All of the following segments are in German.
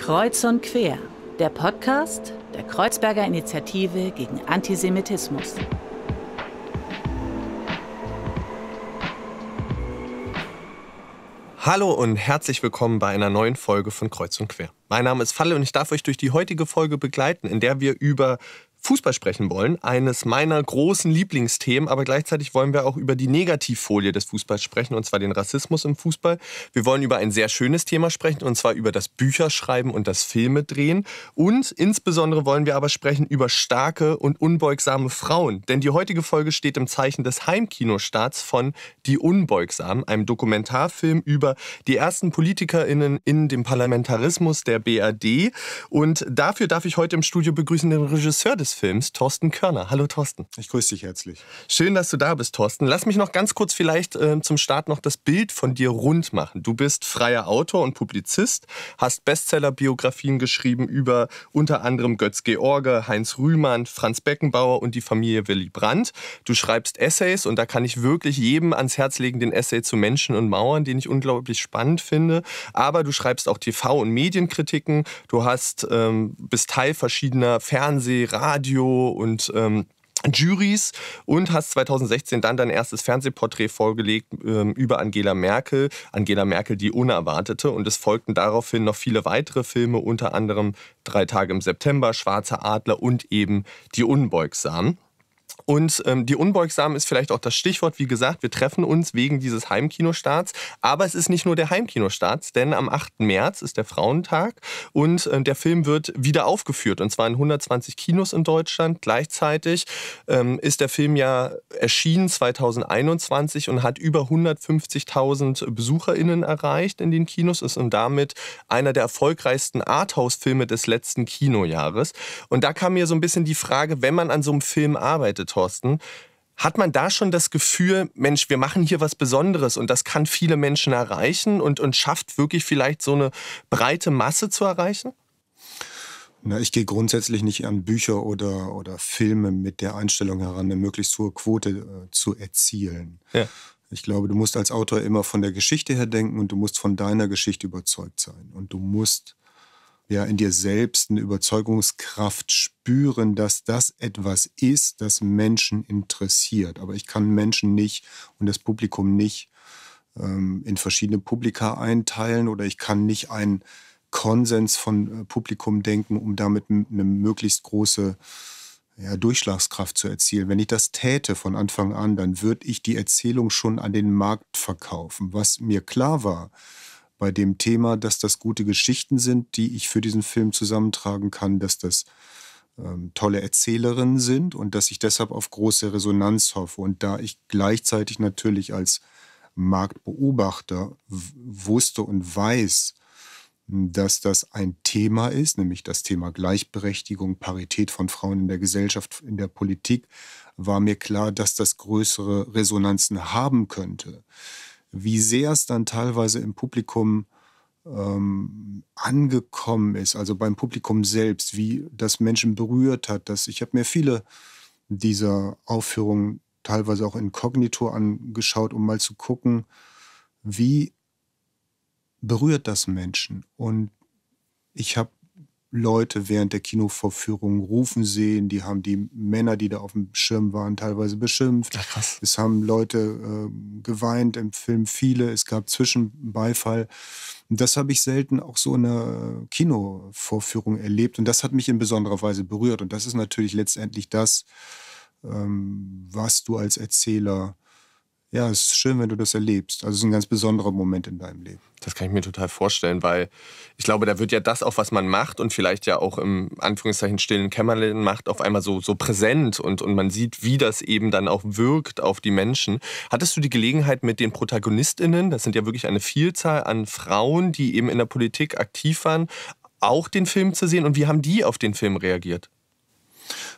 Kreuz und Quer, der Podcast der Kreuzberger Initiative gegen Antisemitismus. Hallo und herzlich willkommen bei einer neuen Folge von Kreuz und Quer. Mein Name ist Falle und ich darf euch durch die heutige Folge begleiten, in der wir über Fußball sprechen wollen. Eines meiner großen Lieblingsthemen, aber gleichzeitig wollen wir auch über die Negativfolie des Fußballs sprechen, und zwar den Rassismus im Fußball. Wir wollen über ein sehr schönes Thema sprechen, und zwar über das Bücherschreiben und das Filme drehen. Und insbesondere wollen wir aber sprechen über starke und unbeugsame Frauen. Denn die heutige Folge steht im Zeichen des Heimkinostarts von Die Unbeugsamen, einem Dokumentarfilm über die ersten PolitikerInnen in dem Parlamentarismus der BRD. Und dafür darf ich heute im Studio begrüßen den Regisseur des des Films, Thorsten Körner. Hallo Thorsten. Ich grüße dich herzlich. Schön, dass du da bist, Thorsten. Lass mich noch ganz kurz vielleicht äh, zum Start noch das Bild von dir rund machen. Du bist freier Autor und Publizist, hast Bestsellerbiografien geschrieben über unter anderem Götz George, Heinz Rühmann, Franz Beckenbauer und die Familie Willy Brandt. Du schreibst Essays und da kann ich wirklich jedem ans Herz legen, den Essay zu Menschen und Mauern, den ich unglaublich spannend finde. Aber du schreibst auch TV- und Medienkritiken. Du hast, ähm, bist Teil verschiedener Fernseh-, Radio- Radio und ähm, Juries und hast 2016 dann dein erstes Fernsehporträt vorgelegt ähm, über Angela Merkel. Angela Merkel, die Unerwartete. Und es folgten daraufhin noch viele weitere Filme, unter anderem Drei Tage im September, Schwarzer Adler und eben Die Unbeugsamen. Und ähm, die Unbeugsamen ist vielleicht auch das Stichwort. Wie gesagt, wir treffen uns wegen dieses Heimkinostarts. Aber es ist nicht nur der Heimkinostart, denn am 8. März ist der Frauentag und äh, der Film wird wieder aufgeführt. Und zwar in 120 Kinos in Deutschland. Gleichzeitig ähm, ist der Film ja erschienen 2021 und hat über 150.000 BesucherInnen erreicht in den Kinos. Ist und damit einer der erfolgreichsten Arthouse-Filme des letzten Kinojahres. Und da kam mir so ein bisschen die Frage, wenn man an so einem Film arbeitet, hatte, Thorsten. Hat man da schon das Gefühl, Mensch, wir machen hier was Besonderes und das kann viele Menschen erreichen und, und schafft wirklich vielleicht so eine breite Masse zu erreichen? Na, ich gehe grundsätzlich nicht an Bücher oder, oder Filme mit der Einstellung heran, eine möglichst hohe Quote äh, zu erzielen. Ja. Ich glaube, du musst als Autor immer von der Geschichte her denken und du musst von deiner Geschichte überzeugt sein. Und du musst ja in dir selbst eine Überzeugungskraft spüren, dass das etwas ist, das Menschen interessiert. Aber ich kann Menschen nicht und das Publikum nicht ähm, in verschiedene Publika einteilen oder ich kann nicht einen Konsens von äh, Publikum denken, um damit eine möglichst große ja, Durchschlagskraft zu erzielen. Wenn ich das täte von Anfang an, dann würde ich die Erzählung schon an den Markt verkaufen. Was mir klar war, bei dem Thema, dass das gute Geschichten sind, die ich für diesen Film zusammentragen kann, dass das ähm, tolle Erzählerinnen sind und dass ich deshalb auf große Resonanz hoffe. Und da ich gleichzeitig natürlich als Marktbeobachter wusste und weiß, dass das ein Thema ist, nämlich das Thema Gleichberechtigung, Parität von Frauen in der Gesellschaft, in der Politik, war mir klar, dass das größere Resonanzen haben könnte wie sehr es dann teilweise im Publikum ähm, angekommen ist, also beim Publikum selbst, wie das Menschen berührt hat. Dass ich habe mir viele dieser Aufführungen teilweise auch inkognito angeschaut, um mal zu gucken, wie berührt das Menschen. Und ich habe Leute während der Kinovorführung rufen sehen. Die haben die Männer, die da auf dem Schirm waren, teilweise beschimpft. Ach, krass. Es haben Leute äh, geweint im Film, viele. Es gab Zwischenbeifall. Und das habe ich selten auch so in einer Kinovorführung erlebt. Und das hat mich in besonderer Weise berührt. Und das ist natürlich letztendlich das, ähm, was du als Erzähler ja, es ist schön, wenn du das erlebst. Also es ist ein ganz besonderer Moment in deinem Leben. Das kann ich mir total vorstellen, weil ich glaube, da wird ja das auch, was man macht und vielleicht ja auch im Anführungszeichen stillen Kämmerlein macht, auf einmal so, so präsent und, und man sieht, wie das eben dann auch wirkt auf die Menschen. Hattest du die Gelegenheit mit den ProtagonistInnen, das sind ja wirklich eine Vielzahl an Frauen, die eben in der Politik aktiv waren, auch den Film zu sehen und wie haben die auf den Film reagiert?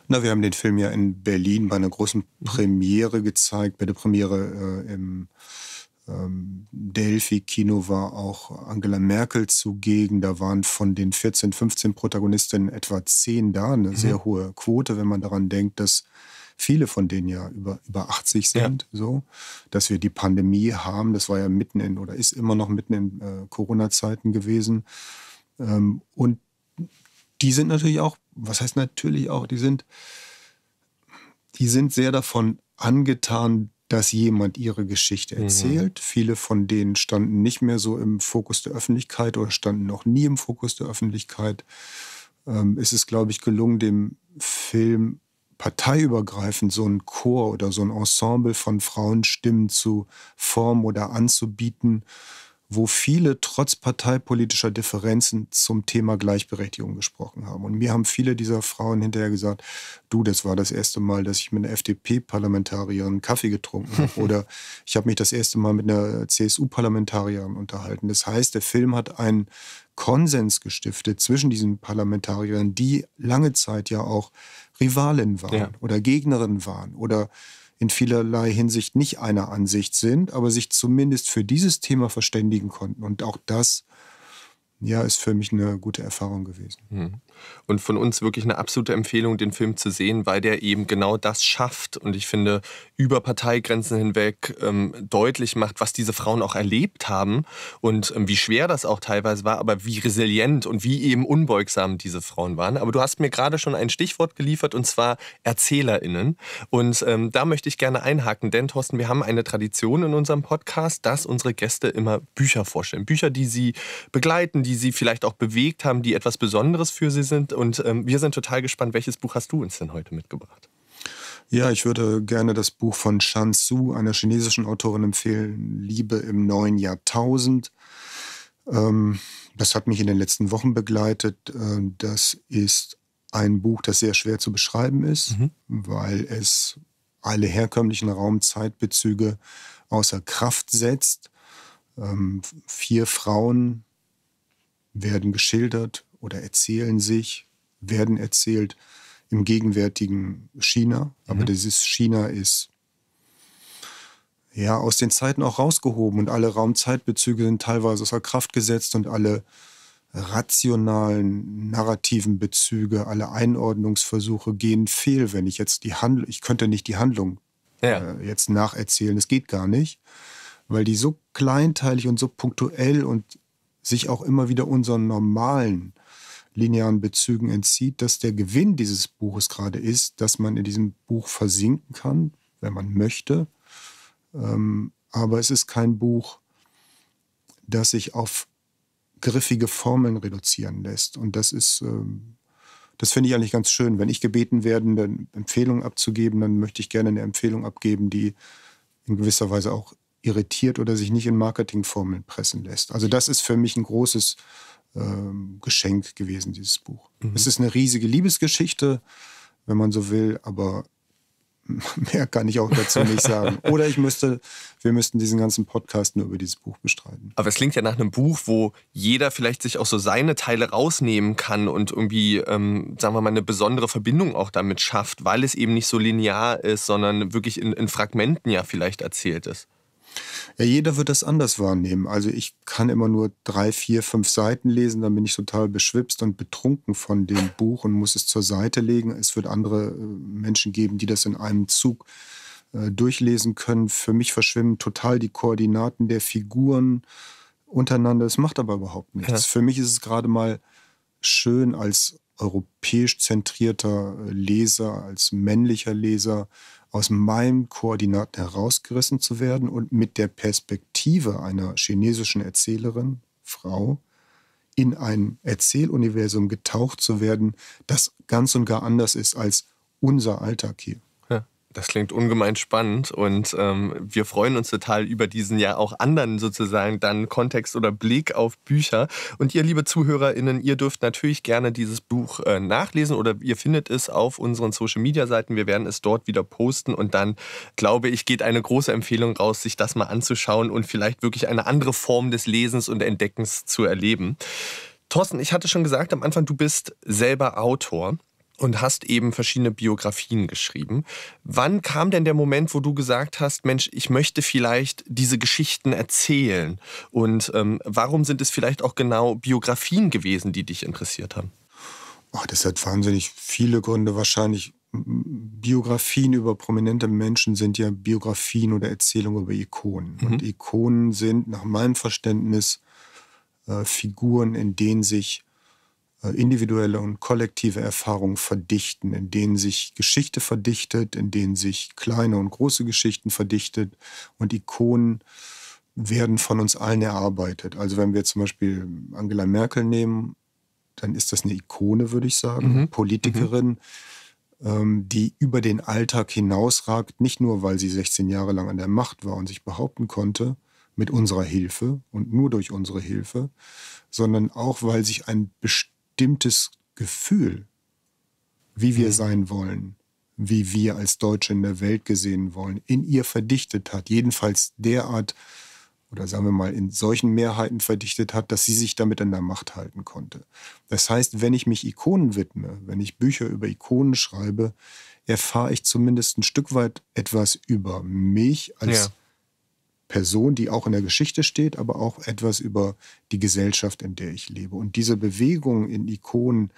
Na, wir haben den Film ja in Berlin bei einer großen Premiere gezeigt. Bei der Premiere äh, im ähm, Delphi-Kino war auch Angela Merkel zugegen. Da waren von den 14, 15 Protagonistinnen etwa 10 da. Eine mhm. sehr hohe Quote, wenn man daran denkt, dass viele von denen ja über, über 80 sind, ja. so, dass wir die Pandemie haben. Das war ja mitten in oder ist immer noch mitten in äh, Corona-Zeiten gewesen. Ähm, und die sind natürlich auch, was heißt natürlich auch, die sind, die sind sehr davon angetan, dass jemand ihre Geschichte mhm. erzählt. Mhm. Viele von denen standen nicht mehr so im Fokus der Öffentlichkeit oder standen noch nie im Fokus der Öffentlichkeit. Ähm, ist es, glaube ich, gelungen, dem Film parteiübergreifend so einen Chor oder so ein Ensemble von Frauenstimmen zu formen oder anzubieten wo viele trotz parteipolitischer Differenzen zum Thema Gleichberechtigung gesprochen haben. Und mir haben viele dieser Frauen hinterher gesagt, du, das war das erste Mal, dass ich mit einer FDP-Parlamentarierin Kaffee getrunken habe. Oder ich habe mich das erste Mal mit einer CSU-Parlamentarierin unterhalten. Das heißt, der Film hat einen Konsens gestiftet zwischen diesen Parlamentariern, die lange Zeit ja auch Rivalen waren ja. oder Gegnerinnen waren oder in vielerlei Hinsicht nicht einer Ansicht sind, aber sich zumindest für dieses Thema verständigen konnten. Und auch das ja, ist für mich eine gute Erfahrung gewesen. Mhm. Und von uns wirklich eine absolute Empfehlung, den Film zu sehen, weil der eben genau das schafft und ich finde, über Parteigrenzen hinweg ähm, deutlich macht, was diese Frauen auch erlebt haben und ähm, wie schwer das auch teilweise war, aber wie resilient und wie eben unbeugsam diese Frauen waren. Aber du hast mir gerade schon ein Stichwort geliefert und zwar ErzählerInnen. Und ähm, da möchte ich gerne einhaken, denn Thorsten, wir haben eine Tradition in unserem Podcast, dass unsere Gäste immer Bücher vorstellen. Bücher, die sie begleiten, die die sie vielleicht auch bewegt haben, die etwas Besonderes für sie sind. Und ähm, wir sind total gespannt, welches Buch hast du uns denn heute mitgebracht? Ja, ich würde gerne das Buch von Shan Su, einer chinesischen Autorin, empfehlen, Liebe im neuen Jahrtausend. Ähm, das hat mich in den letzten Wochen begleitet. Ähm, das ist ein Buch, das sehr schwer zu beschreiben ist, mhm. weil es alle herkömmlichen Raumzeitbezüge außer Kraft setzt. Ähm, vier Frauen werden geschildert oder erzählen sich, werden erzählt im gegenwärtigen China. Aber mhm. dieses China ist ja aus den Zeiten auch rausgehoben und alle Raumzeitbezüge sind teilweise außer Kraft gesetzt und alle rationalen narrativen Bezüge, alle Einordnungsversuche gehen fehl, wenn ich jetzt die Handlung, ich könnte nicht die Handlung ja. äh, jetzt nacherzählen, das geht gar nicht, weil die so kleinteilig und so punktuell und sich auch immer wieder unseren normalen linearen Bezügen entzieht, dass der Gewinn dieses Buches gerade ist, dass man in diesem Buch versinken kann, wenn man möchte. Ähm, aber es ist kein Buch, das sich auf griffige Formeln reduzieren lässt. Und das ist, ähm, das finde ich eigentlich ganz schön. Wenn ich gebeten werde, eine Empfehlung abzugeben, dann möchte ich gerne eine Empfehlung abgeben, die in gewisser Weise auch irritiert oder sich nicht in Marketingformeln pressen lässt. Also das ist für mich ein großes ähm, Geschenk gewesen, dieses Buch. Mhm. Es ist eine riesige Liebesgeschichte, wenn man so will, aber mehr kann ich auch dazu nicht sagen. Oder ich müsste, wir müssten diesen ganzen Podcast nur über dieses Buch bestreiten. Aber es klingt ja nach einem Buch, wo jeder vielleicht sich auch so seine Teile rausnehmen kann und irgendwie, ähm, sagen wir mal, eine besondere Verbindung auch damit schafft, weil es eben nicht so linear ist, sondern wirklich in, in Fragmenten ja vielleicht erzählt ist. Ja, jeder wird das anders wahrnehmen. Also ich kann immer nur drei, vier, fünf Seiten lesen, dann bin ich total beschwipst und betrunken von dem Buch und muss es zur Seite legen. Es wird andere äh, Menschen geben, die das in einem Zug äh, durchlesen können. Für mich verschwimmen total die Koordinaten der Figuren untereinander. Das macht aber überhaupt nichts. Ja. Für mich ist es gerade mal schön als europäisch zentrierter äh, Leser, als männlicher Leser, aus meinen Koordinaten herausgerissen zu werden und mit der Perspektive einer chinesischen Erzählerin, Frau, in ein Erzähluniversum getaucht zu werden, das ganz und gar anders ist als unser Alltag hier. Das klingt ungemein spannend und ähm, wir freuen uns total über diesen ja auch anderen sozusagen dann Kontext oder Blick auf Bücher. Und ihr, liebe ZuhörerInnen, ihr dürft natürlich gerne dieses Buch äh, nachlesen oder ihr findet es auf unseren Social Media Seiten. Wir werden es dort wieder posten und dann, glaube ich, geht eine große Empfehlung raus, sich das mal anzuschauen und vielleicht wirklich eine andere Form des Lesens und Entdeckens zu erleben. Thorsten, ich hatte schon gesagt am Anfang, du bist selber Autor und hast eben verschiedene Biografien geschrieben. Wann kam denn der Moment, wo du gesagt hast, Mensch, ich möchte vielleicht diese Geschichten erzählen? Und ähm, warum sind es vielleicht auch genau Biografien gewesen, die dich interessiert haben? Oh, das hat wahnsinnig viele Gründe wahrscheinlich. Biografien über prominente Menschen sind ja Biografien oder Erzählungen über Ikonen. Mhm. Und Ikonen sind nach meinem Verständnis äh, Figuren, in denen sich äh, individuelle und kollektive Erfahrungen verdichten, in denen sich Geschichte verdichtet, in denen sich kleine und große Geschichten verdichtet und Ikonen werden von uns allen erarbeitet. Also wenn wir zum Beispiel Angela Merkel nehmen, dann ist das eine Ikone, würde ich sagen, mhm. Politikerin, mhm. Ähm, die über den Alltag hinausragt, nicht nur weil sie 16 Jahre lang an der Macht war und sich behaupten konnte, mit unserer Hilfe und nur durch unsere Hilfe, sondern auch weil sich ein bestimmtes bestimmtes Gefühl, wie wir mhm. sein wollen, wie wir als Deutsche in der Welt gesehen wollen, in ihr verdichtet hat. Jedenfalls derart, oder sagen wir mal, in solchen Mehrheiten verdichtet hat, dass sie sich damit an der Macht halten konnte. Das heißt, wenn ich mich Ikonen widme, wenn ich Bücher über Ikonen schreibe, erfahre ich zumindest ein Stück weit etwas über mich als ja. Person, die auch in der Geschichte steht, aber auch etwas über die Gesellschaft, in der ich lebe. Und diese Bewegung in Ikonen,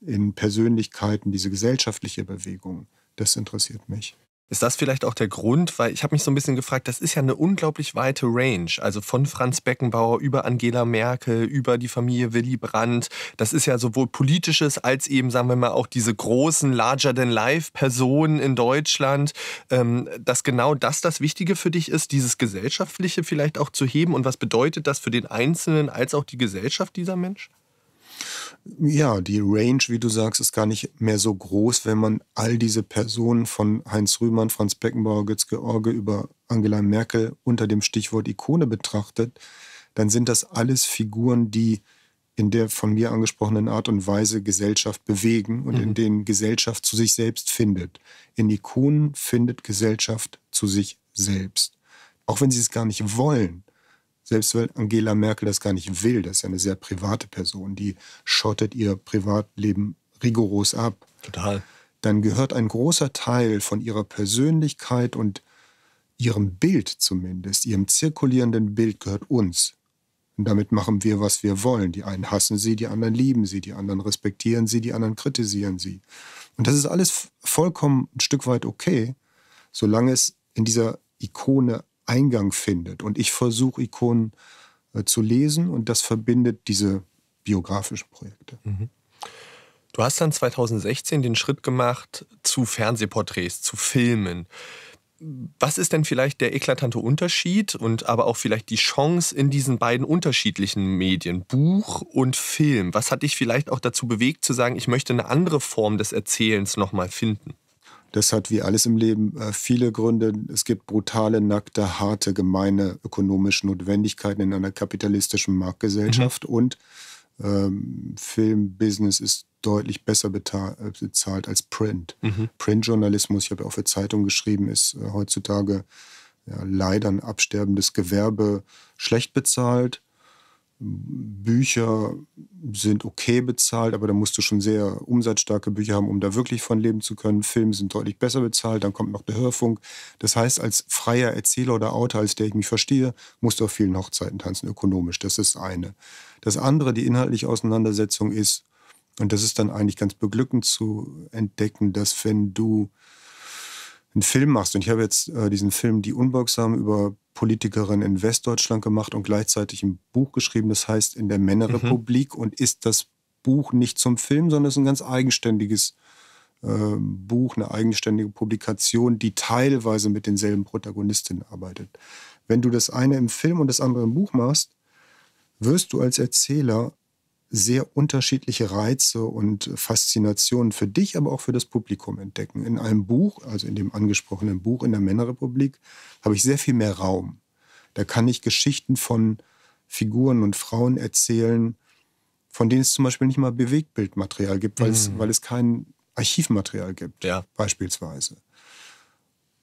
in Persönlichkeiten, diese gesellschaftliche Bewegung, das interessiert mich. Ist das vielleicht auch der Grund? Weil ich habe mich so ein bisschen gefragt, das ist ja eine unglaublich weite Range. Also von Franz Beckenbauer über Angela Merkel, über die Familie Willy Brandt. Das ist ja sowohl politisches als eben, sagen wir mal, auch diese großen Larger-than-Life-Personen in Deutschland. Ähm, dass genau das das Wichtige für dich ist, dieses Gesellschaftliche vielleicht auch zu heben. Und was bedeutet das für den Einzelnen als auch die Gesellschaft dieser Menschen? Ja, die Range, wie du sagst, ist gar nicht mehr so groß, wenn man all diese Personen von Heinz Rühmann, Franz Beckenbauer, Götz George über Angela Merkel unter dem Stichwort Ikone betrachtet, dann sind das alles Figuren, die in der von mir angesprochenen Art und Weise Gesellschaft bewegen und mhm. in denen Gesellschaft zu sich selbst findet. In Ikonen findet Gesellschaft zu sich selbst. Auch wenn sie es gar nicht wollen. Selbst wenn Angela Merkel das gar nicht will, das ist ja eine sehr private Person, die schottet ihr Privatleben rigoros ab. Total. Dann gehört ein großer Teil von ihrer Persönlichkeit und ihrem Bild zumindest, ihrem zirkulierenden Bild gehört uns. Und damit machen wir, was wir wollen. Die einen hassen sie, die anderen lieben sie, die anderen respektieren sie, die anderen kritisieren sie. Und das ist alles vollkommen ein Stück weit okay, solange es in dieser Ikone Eingang findet. Und ich versuche Ikonen äh, zu lesen und das verbindet diese biografischen Projekte. Mhm. Du hast dann 2016 den Schritt gemacht zu Fernsehporträts, zu Filmen. Was ist denn vielleicht der eklatante Unterschied und aber auch vielleicht die Chance in diesen beiden unterschiedlichen Medien, Buch und Film? Was hat dich vielleicht auch dazu bewegt zu sagen, ich möchte eine andere Form des Erzählens nochmal finden? Das hat wie alles im Leben äh, viele Gründe. Es gibt brutale, nackte, harte, gemeine ökonomische Notwendigkeiten in einer kapitalistischen Marktgesellschaft. Mhm. Und ähm, Filmbusiness ist deutlich besser äh, bezahlt als Print. Mhm. Printjournalismus, ich habe ja auch für Zeitungen geschrieben, ist äh, heutzutage ja, leider ein absterbendes Gewerbe, schlecht bezahlt Bücher sind okay bezahlt, aber da musst du schon sehr umsatzstarke Bücher haben, um da wirklich von leben zu können. Filme sind deutlich besser bezahlt, dann kommt noch der Hörfunk. Das heißt, als freier Erzähler oder Autor, als der ich mich verstehe, musst du auf vielen Hochzeiten tanzen, ökonomisch. Das ist eine. Das andere, die inhaltliche Auseinandersetzung ist, und das ist dann eigentlich ganz beglückend zu entdecken, dass wenn du einen Film machst, und ich habe jetzt äh, diesen Film Die Unbeugsam über Politikerin in Westdeutschland gemacht und gleichzeitig ein Buch geschrieben, das heißt In der Männerrepublik mhm. und ist das Buch nicht zum Film, sondern es ist ein ganz eigenständiges äh, Buch, eine eigenständige Publikation, die teilweise mit denselben Protagonistinnen arbeitet. Wenn du das eine im Film und das andere im Buch machst, wirst du als Erzähler sehr unterschiedliche Reize und Faszinationen für dich, aber auch für das Publikum entdecken. In einem Buch, also in dem angesprochenen Buch in der Männerrepublik, habe ich sehr viel mehr Raum. Da kann ich Geschichten von Figuren und Frauen erzählen, von denen es zum Beispiel nicht mal Bewegtbildmaterial gibt, weil, mhm. es, weil es kein Archivmaterial gibt, ja. beispielsweise.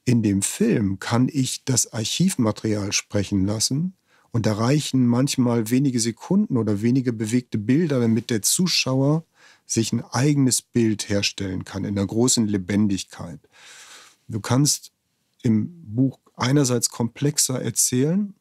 In dem Film kann ich das Archivmaterial sprechen lassen und da reichen manchmal wenige Sekunden oder wenige bewegte Bilder, damit der Zuschauer sich ein eigenes Bild herstellen kann in einer großen Lebendigkeit. Du kannst im Buch einerseits komplexer erzählen,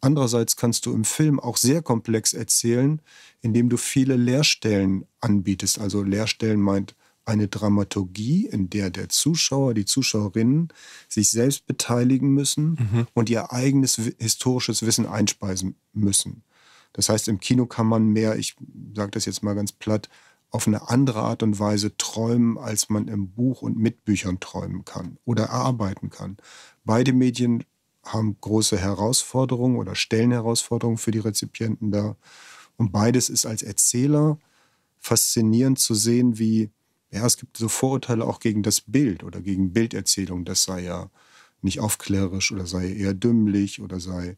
andererseits kannst du im Film auch sehr komplex erzählen, indem du viele Leerstellen anbietest. Also Leerstellen meint eine Dramaturgie, in der der Zuschauer, die Zuschauerinnen sich selbst beteiligen müssen mhm. und ihr eigenes historisches Wissen einspeisen müssen. Das heißt, im Kino kann man mehr, ich sage das jetzt mal ganz platt, auf eine andere Art und Weise träumen, als man im Buch und mit Büchern träumen kann oder erarbeiten kann. Beide Medien haben große Herausforderungen oder stellen Herausforderungen für die Rezipienten dar. Und beides ist als Erzähler faszinierend zu sehen, wie ja, es gibt so Vorurteile auch gegen das Bild oder gegen Bilderzählung. Das sei ja nicht aufklärerisch oder sei eher dümmlich oder sei,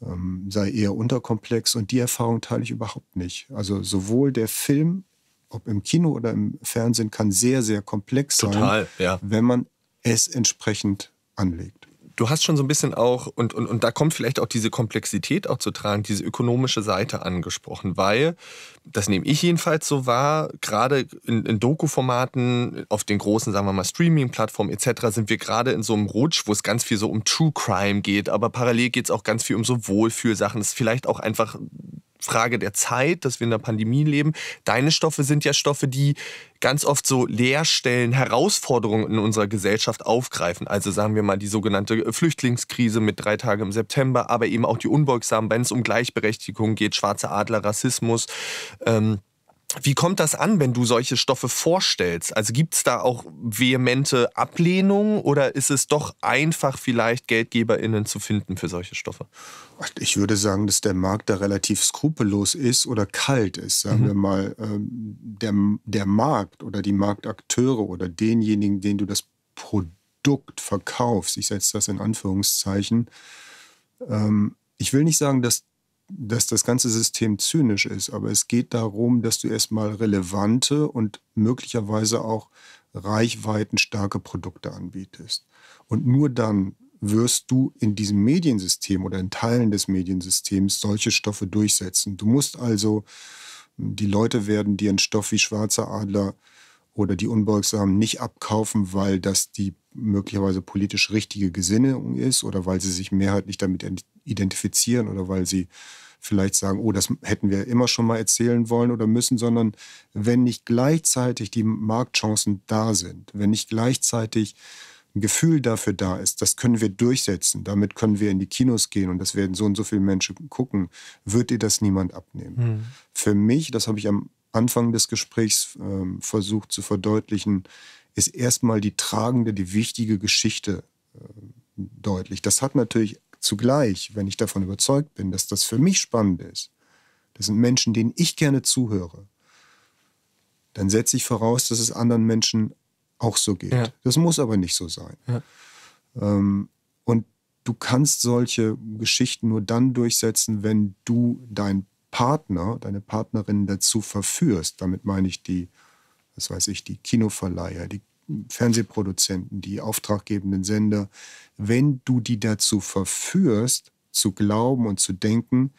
ähm, sei eher unterkomplex. Und die Erfahrung teile ich überhaupt nicht. Also sowohl der Film, ob im Kino oder im Fernsehen, kann sehr, sehr komplex Total, sein, ja. wenn man es entsprechend anlegt. Du hast schon so ein bisschen auch, und, und, und da kommt vielleicht auch diese Komplexität auch zu tragen, diese ökonomische Seite angesprochen, weil, das nehme ich jedenfalls so wahr, gerade in, in Doku-Formaten, auf den großen, sagen wir mal, Streaming-Plattformen etc., sind wir gerade in so einem Rutsch, wo es ganz viel so um True Crime geht, aber parallel geht es auch ganz viel um so Wohlfühlsachen. Es ist vielleicht auch einfach Frage der Zeit, dass wir in der Pandemie leben. Deine Stoffe sind ja Stoffe, die ganz oft so Leerstellen, Herausforderungen in unserer Gesellschaft aufgreifen. Also sagen wir mal die sogenannte äh, Flüchtlingskrise mit drei Tagen im September, aber eben auch die Unbeugsamen, wenn es um Gleichberechtigung geht, schwarze Adler, Rassismus. Ähm, wie kommt das an, wenn du solche Stoffe vorstellst? Also gibt es da auch vehemente Ablehnung oder ist es doch einfach, vielleicht GeldgeberInnen zu finden für solche Stoffe? Ich würde sagen, dass der Markt da relativ skrupellos ist oder kalt ist. Sagen mhm. wir mal, ähm, der, der Markt oder die Marktakteure oder denjenigen, denen du das Produkt verkaufst, ich setze das in Anführungszeichen, ähm, ich will nicht sagen, dass dass das ganze System zynisch ist, aber es geht darum, dass du erstmal relevante und möglicherweise auch reichweitenstarke Produkte anbietest. Und nur dann wirst du in diesem Mediensystem oder in Teilen des Mediensystems solche Stoffe durchsetzen. Du musst also, die Leute werden dir einen Stoff wie Schwarzer Adler äh, oder die Unbeugsamen nicht abkaufen, weil das die möglicherweise politisch richtige Gesinnung ist oder weil sie sich mehrheitlich damit identifizieren oder weil sie vielleicht sagen, oh, das hätten wir immer schon mal erzählen wollen oder müssen, sondern wenn nicht gleichzeitig die Marktchancen da sind, wenn nicht gleichzeitig ein Gefühl dafür da ist, das können wir durchsetzen, damit können wir in die Kinos gehen und das werden so und so viele Menschen gucken, wird dir das niemand abnehmen. Mhm. Für mich, das habe ich am Anfang des Gesprächs äh, versucht zu verdeutlichen, ist erstmal die tragende, die wichtige Geschichte äh, deutlich. Das hat natürlich zugleich, wenn ich davon überzeugt bin, dass das für mich spannend ist, das sind Menschen, denen ich gerne zuhöre, dann setze ich voraus, dass es anderen Menschen auch so geht. Ja. Das muss aber nicht so sein. Ja. Ähm, und du kannst solche Geschichten nur dann durchsetzen, wenn du dein Partner, deine Partnerin dazu verführst. Damit meine ich die, was weiß ich, die Kinoverleiher, die Fernsehproduzenten, die auftraggebenden Sender. Wenn du die dazu verführst, zu glauben und zu denken,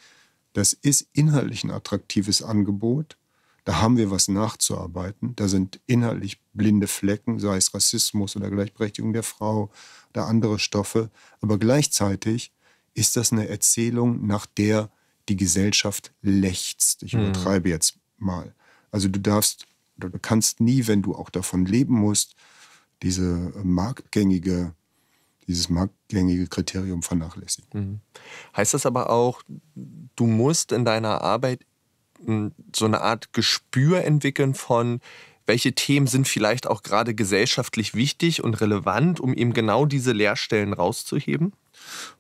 das ist inhaltlich ein attraktives Angebot, da haben wir was nachzuarbeiten. Da sind inhaltlich blinde Flecken, sei es Rassismus oder Gleichberechtigung der Frau oder andere Stoffe. Aber gleichzeitig ist das eine Erzählung, nach der die Gesellschaft lechzt. Ich mhm. übertreibe jetzt mal. Also du darfst, du kannst nie, wenn du auch davon leben musst, diese marktgängige, dieses marktgängige Kriterium vernachlässigen. Mhm. Heißt das aber auch, du musst in deiner Arbeit hm, so eine Art Gespür entwickeln von, welche Themen sind vielleicht auch gerade gesellschaftlich wichtig und relevant, um eben genau diese Leerstellen rauszuheben?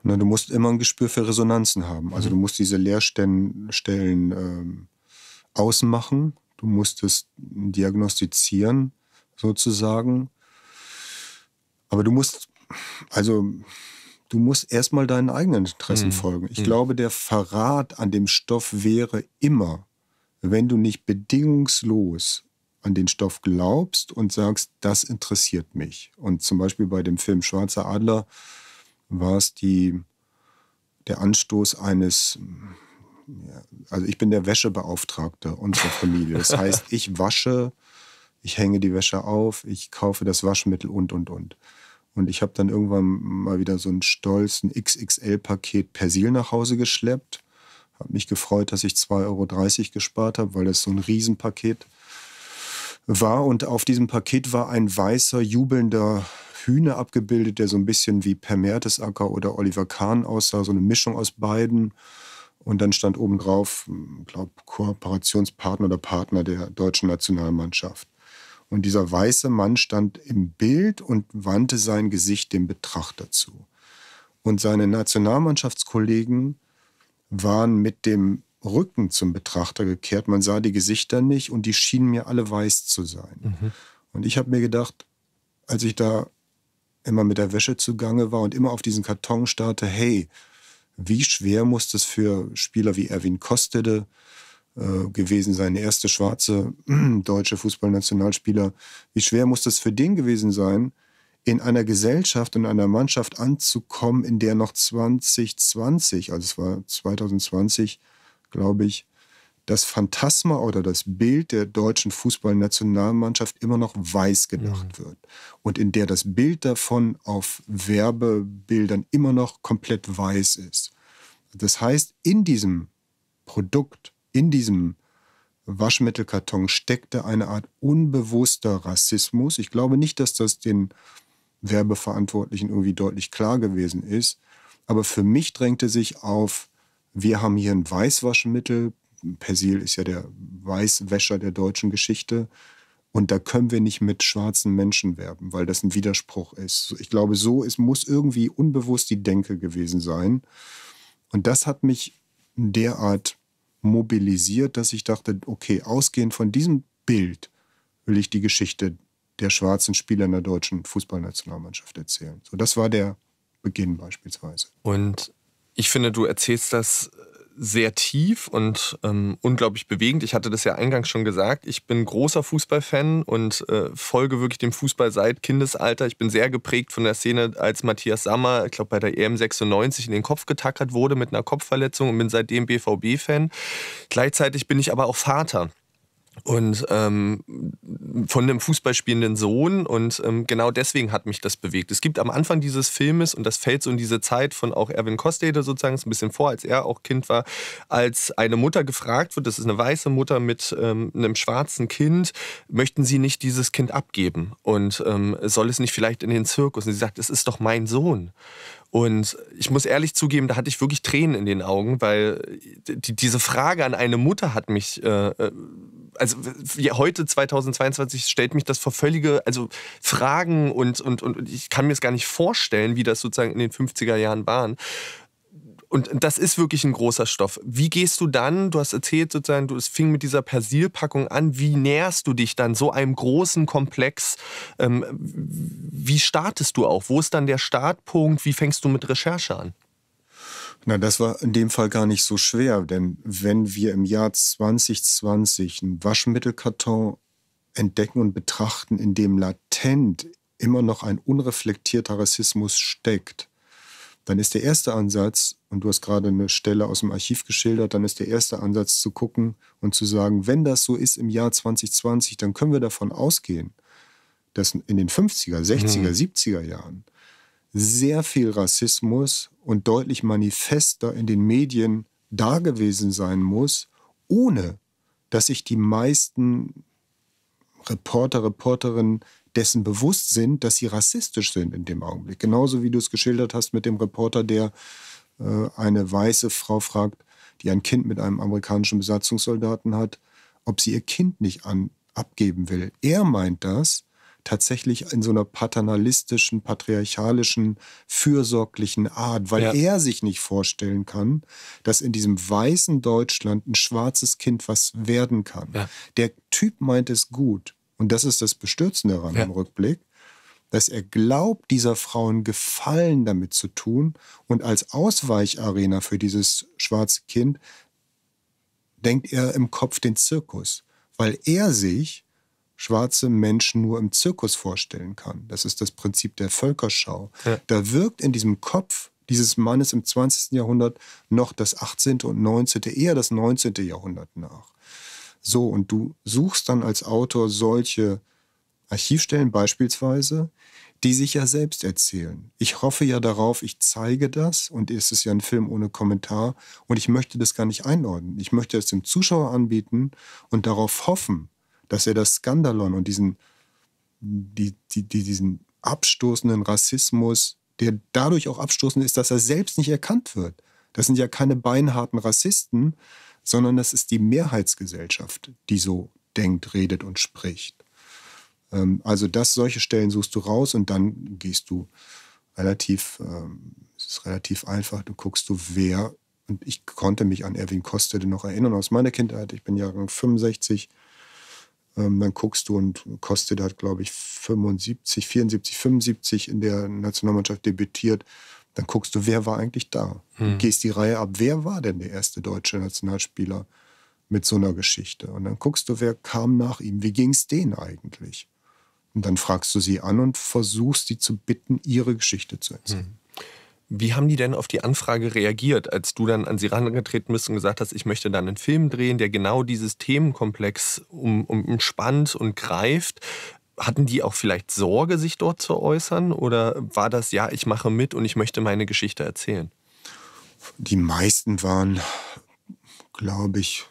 Und ne, du musst immer ein Gespür für Resonanzen haben. Also du mhm. musst diese Leerstellen ähm, ausmachen, du musst es diagnostizieren sozusagen. Aber du musst, also du musst erstmal deinen eigenen Interessen mhm. folgen. Ich mhm. glaube, der Verrat an dem Stoff wäre immer, wenn du nicht bedingungslos an den Stoff glaubst und sagst, das interessiert mich. Und zum Beispiel bei dem Film Schwarzer Adler war es die, der Anstoß eines, also ich bin der Wäschebeauftragte unserer Familie. Das heißt, ich wasche, ich hänge die Wäsche auf, ich kaufe das Waschmittel und, und, und. Und ich habe dann irgendwann mal wieder so einen stolzen XXL-Paket Persil nach Hause geschleppt. Habe mich gefreut, dass ich 2,30 Euro gespart habe, weil das so ein Riesenpaket war war. Und auf diesem Paket war ein weißer, jubelnder Hühner abgebildet, der so ein bisschen wie Per Mertesacker oder Oliver Kahn aussah, so eine Mischung aus beiden. Und dann stand obendrauf, drauf, hm, glaube Kooperationspartner oder Partner der deutschen Nationalmannschaft. Und dieser weiße Mann stand im Bild und wandte sein Gesicht dem Betrachter zu. Und seine Nationalmannschaftskollegen waren mit dem Rücken zum Betrachter gekehrt. Man sah die Gesichter nicht und die schienen mir alle weiß zu sein. Mhm. Und ich habe mir gedacht, als ich da immer mit der Wäsche zugange war und immer auf diesen Karton starrte, hey, wie schwer muss das für Spieler wie Erwin Kostede äh, gewesen sein, der erste schwarze deutsche Fußballnationalspieler, wie schwer muss das für den gewesen sein, in einer Gesellschaft und einer Mannschaft anzukommen, in der noch 2020, also es war 2020, glaube ich, das Phantasma oder das Bild der deutschen Fußballnationalmannschaft immer noch weiß gedacht mhm. wird und in der das Bild davon auf Werbebildern immer noch komplett weiß ist. Das heißt, in diesem Produkt, in diesem Waschmittelkarton steckte eine Art unbewusster Rassismus. Ich glaube nicht, dass das den Werbeverantwortlichen irgendwie deutlich klar gewesen ist, aber für mich drängte sich auf, wir haben hier ein Weißwaschmittel. Persil ist ja der Weißwäscher der deutschen Geschichte. Und da können wir nicht mit schwarzen Menschen werben, weil das ein Widerspruch ist. Ich glaube, so es muss irgendwie unbewusst die Denke gewesen sein. Und das hat mich derart mobilisiert, dass ich dachte, okay, ausgehend von diesem Bild will ich die Geschichte der schwarzen Spieler in der deutschen Fußballnationalmannschaft erzählen. So, das war der Beginn beispielsweise. Und ich finde, du erzählst das äh, sehr tief und ähm, unglaublich bewegend. Ich hatte das ja eingangs schon gesagt. Ich bin großer Fußballfan und äh, folge wirklich dem Fußball seit Kindesalter. Ich bin sehr geprägt von der Szene, als Matthias Sammer, ich glaube bei der EM 96, in den Kopf getackert wurde mit einer Kopfverletzung und bin seitdem BVB-Fan. Gleichzeitig bin ich aber auch Vater und ähm, von einem Fußballspielenden Sohn und ähm, genau deswegen hat mich das bewegt. Es gibt am Anfang dieses Filmes und das fällt so in diese Zeit von auch Erwin Kostede sozusagen ist ein bisschen vor, als er auch Kind war, als eine Mutter gefragt wird, das ist eine weiße Mutter mit ähm, einem schwarzen Kind, möchten Sie nicht dieses Kind abgeben und ähm, soll es nicht vielleicht in den Zirkus? Und sie sagt, es ist doch mein Sohn. Und ich muss ehrlich zugeben, da hatte ich wirklich Tränen in den Augen, weil die, diese Frage an eine Mutter hat mich, äh, äh also heute 2022 stellt mich das vor völlige, also Fragen und, und, und ich kann mir es gar nicht vorstellen, wie das sozusagen in den 50er Jahren waren. Und das ist wirklich ein großer Stoff. Wie gehst du dann, du hast erzählt sozusagen, du, es fing mit dieser Persilpackung an, wie näherst du dich dann so einem großen Komplex? Ähm, wie startest du auch? Wo ist dann der Startpunkt? Wie fängst du mit Recherche an? Na, das war in dem Fall gar nicht so schwer, denn wenn wir im Jahr 2020 einen Waschmittelkarton entdecken und betrachten, in dem latent immer noch ein unreflektierter Rassismus steckt, dann ist der erste Ansatz, und du hast gerade eine Stelle aus dem Archiv geschildert, dann ist der erste Ansatz zu gucken und zu sagen, wenn das so ist im Jahr 2020, dann können wir davon ausgehen, dass in den 50er, 60er, mhm. 70er Jahren sehr viel Rassismus und deutlich manifester in den Medien da gewesen sein muss, ohne dass sich die meisten Reporter, Reporterinnen dessen bewusst sind, dass sie rassistisch sind in dem Augenblick. Genauso wie du es geschildert hast mit dem Reporter, der äh, eine weiße Frau fragt, die ein Kind mit einem amerikanischen Besatzungssoldaten hat, ob sie ihr Kind nicht an, abgeben will. Er meint das tatsächlich in so einer paternalistischen, patriarchalischen, fürsorglichen Art, weil ja. er sich nicht vorstellen kann, dass in diesem weißen Deutschland ein schwarzes Kind was werden kann. Ja. Der Typ meint es gut. Und das ist das Bestürzende daran ja. im Rückblick, dass er glaubt, dieser Frauen Gefallen damit zu tun und als Ausweicharena für dieses schwarze Kind denkt er im Kopf den Zirkus, weil er sich schwarze Menschen nur im Zirkus vorstellen kann. Das ist das Prinzip der Völkerschau. Ja. Da wirkt in diesem Kopf dieses Mannes im 20. Jahrhundert noch das 18. und 19., eher das 19. Jahrhundert nach. So, und du suchst dann als Autor solche Archivstellen beispielsweise, die sich ja selbst erzählen. Ich hoffe ja darauf, ich zeige das und es ist ja ein Film ohne Kommentar und ich möchte das gar nicht einordnen. Ich möchte es dem Zuschauer anbieten und darauf hoffen, dass er das Skandalon und diesen, die, die, die, diesen abstoßenden Rassismus, der dadurch auch abstoßend ist, dass er selbst nicht erkannt wird. Das sind ja keine beinharten Rassisten, sondern das ist die Mehrheitsgesellschaft, die so denkt, redet und spricht. Ähm, also das, solche Stellen suchst du raus und dann gehst du relativ, ähm, es ist relativ einfach, du guckst du, wer, und ich konnte mich an Erwin Kostede noch erinnern aus meiner Kindheit, ich bin Jahrgang 65, ähm, dann guckst du und Kostede hat, glaube ich, 75, 74, 75 in der Nationalmannschaft debütiert dann guckst du, wer war eigentlich da. Hm. Gehst die Reihe ab, wer war denn der erste deutsche Nationalspieler mit so einer Geschichte? Und dann guckst du, wer kam nach ihm, wie ging es denen eigentlich? Und dann fragst du sie an und versuchst sie zu bitten, ihre Geschichte zu erzählen. Hm. Wie haben die denn auf die Anfrage reagiert, als du dann an sie herangetreten bist und gesagt hast, ich möchte dann einen Film drehen, der genau dieses Themenkomplex um, um, umspannt und greift? hatten die auch vielleicht Sorge, sich dort zu äußern? Oder war das, ja, ich mache mit und ich möchte meine Geschichte erzählen? Die meisten waren, glaube ich,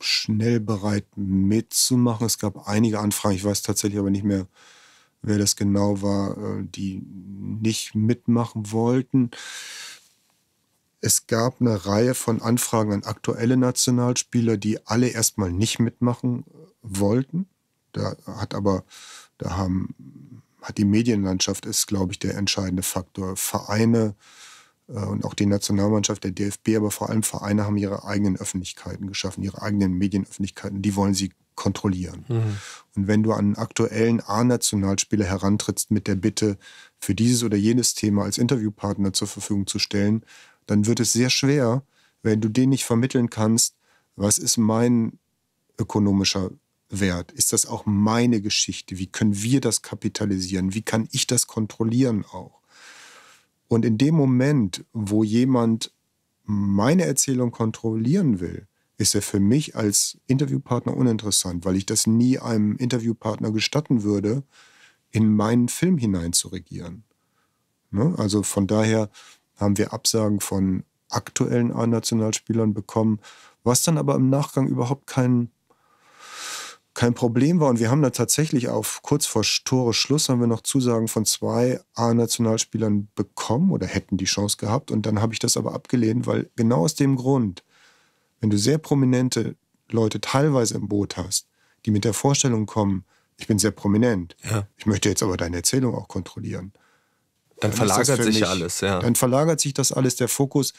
schnell bereit mitzumachen. Es gab einige Anfragen, ich weiß tatsächlich aber nicht mehr, wer das genau war, äh, die nicht mitmachen wollten. Es gab eine Reihe von Anfragen an aktuelle Nationalspieler, die alle erstmal nicht mitmachen wollten. Da hat aber, da haben, hat die Medienlandschaft ist, glaube ich, der entscheidende Faktor. Vereine äh, und auch die Nationalmannschaft, der DFB, aber vor allem Vereine haben ihre eigenen Öffentlichkeiten geschaffen, ihre eigenen Medienöffentlichkeiten. Die wollen sie kontrollieren. Mhm. Und wenn du an einen aktuellen A-Nationalspieler herantrittst mit der Bitte, für dieses oder jenes Thema als Interviewpartner zur Verfügung zu stellen, dann wird es sehr schwer, wenn du den nicht vermitteln kannst, was ist mein ökonomischer Wert? Ist das auch meine Geschichte? Wie können wir das kapitalisieren? Wie kann ich das kontrollieren auch? Und in dem Moment, wo jemand meine Erzählung kontrollieren will, ist er für mich als Interviewpartner uninteressant, weil ich das nie einem Interviewpartner gestatten würde, in meinen Film hinein zu regieren. Ne? Also von daher haben wir Absagen von aktuellen A-Nationalspielern bekommen, was dann aber im Nachgang überhaupt keinen kein Problem war. Und wir haben da tatsächlich auf kurz vor Tore Schluss haben wir noch Zusagen von zwei A-Nationalspielern bekommen oder hätten die Chance gehabt. Und dann habe ich das aber abgelehnt, weil genau aus dem Grund, wenn du sehr prominente Leute teilweise im Boot hast, die mit der Vorstellung kommen, ich bin sehr prominent, ja. ich möchte jetzt aber deine Erzählung auch kontrollieren. Dann, dann verlagert sich mich, alles, ja. Dann verlagert sich das alles. Der Fokus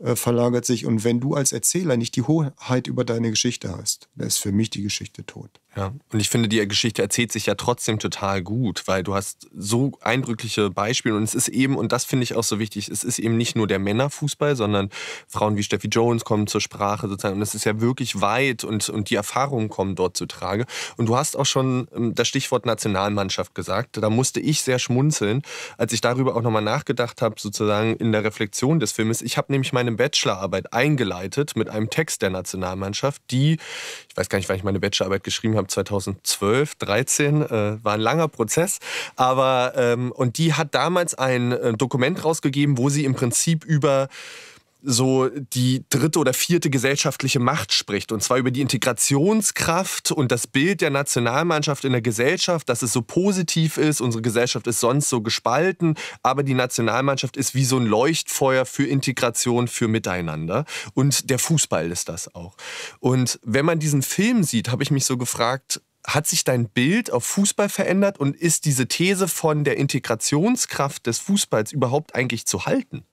äh, verlagert sich. Und wenn du als Erzähler nicht die Hoheit über deine Geschichte hast, dann ist für mich die Geschichte tot. Ja, und ich finde, die Geschichte erzählt sich ja trotzdem total gut, weil du hast so eindrückliche Beispiele und es ist eben, und das finde ich auch so wichtig, es ist eben nicht nur der Männerfußball, sondern Frauen wie Steffi Jones kommen zur Sprache sozusagen und es ist ja wirklich weit und, und die Erfahrungen kommen dort zu Trage. Und du hast auch schon ähm, das Stichwort Nationalmannschaft gesagt, da musste ich sehr schmunzeln, als ich darüber auch nochmal nachgedacht habe, sozusagen in der Reflexion des Filmes. Ich habe nämlich meine Bachelorarbeit eingeleitet mit einem Text der Nationalmannschaft, die, ich weiß gar nicht, wann ich meine Bachelorarbeit geschrieben habe, glaube 2012, 13, äh, war ein langer Prozess. Aber ähm, und die hat damals ein äh, Dokument rausgegeben, wo sie im Prinzip über so die dritte oder vierte gesellschaftliche Macht spricht. Und zwar über die Integrationskraft und das Bild der Nationalmannschaft in der Gesellschaft, dass es so positiv ist. Unsere Gesellschaft ist sonst so gespalten, aber die Nationalmannschaft ist wie so ein Leuchtfeuer für Integration, für Miteinander. Und der Fußball ist das auch. Und wenn man diesen Film sieht, habe ich mich so gefragt, hat sich dein Bild auf Fußball verändert und ist diese These von der Integrationskraft des Fußballs überhaupt eigentlich zu halten?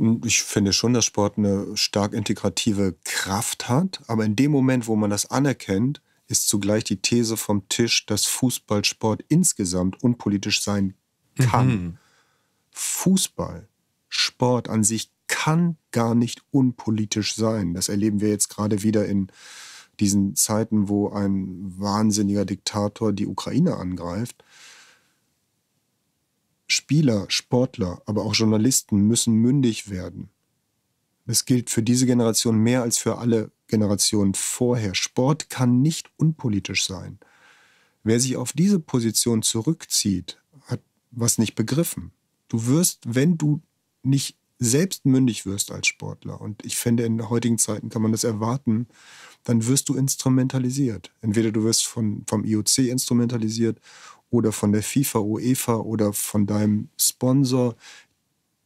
Hm, ich finde schon, dass Sport eine stark integrative Kraft hat, aber in dem Moment, wo man das anerkennt, ist zugleich die These vom Tisch, dass Fußballsport insgesamt unpolitisch sein kann. Mhm. Fußball, Sport an sich kann gar nicht unpolitisch sein. Das erleben wir jetzt gerade wieder in diesen Zeiten, wo ein wahnsinniger Diktator die Ukraine angreift. Spieler, Sportler, aber auch Journalisten müssen mündig werden. Das gilt für diese Generation mehr als für alle Generationen vorher. Sport kann nicht unpolitisch sein. Wer sich auf diese Position zurückzieht, hat was nicht begriffen. Du wirst, wenn du nicht selbst mündig wirst als Sportler, und ich finde, in heutigen Zeiten kann man das erwarten, dann wirst du instrumentalisiert. Entweder du wirst von, vom IOC instrumentalisiert oder von der FIFA, UEFA oder von deinem Sponsor.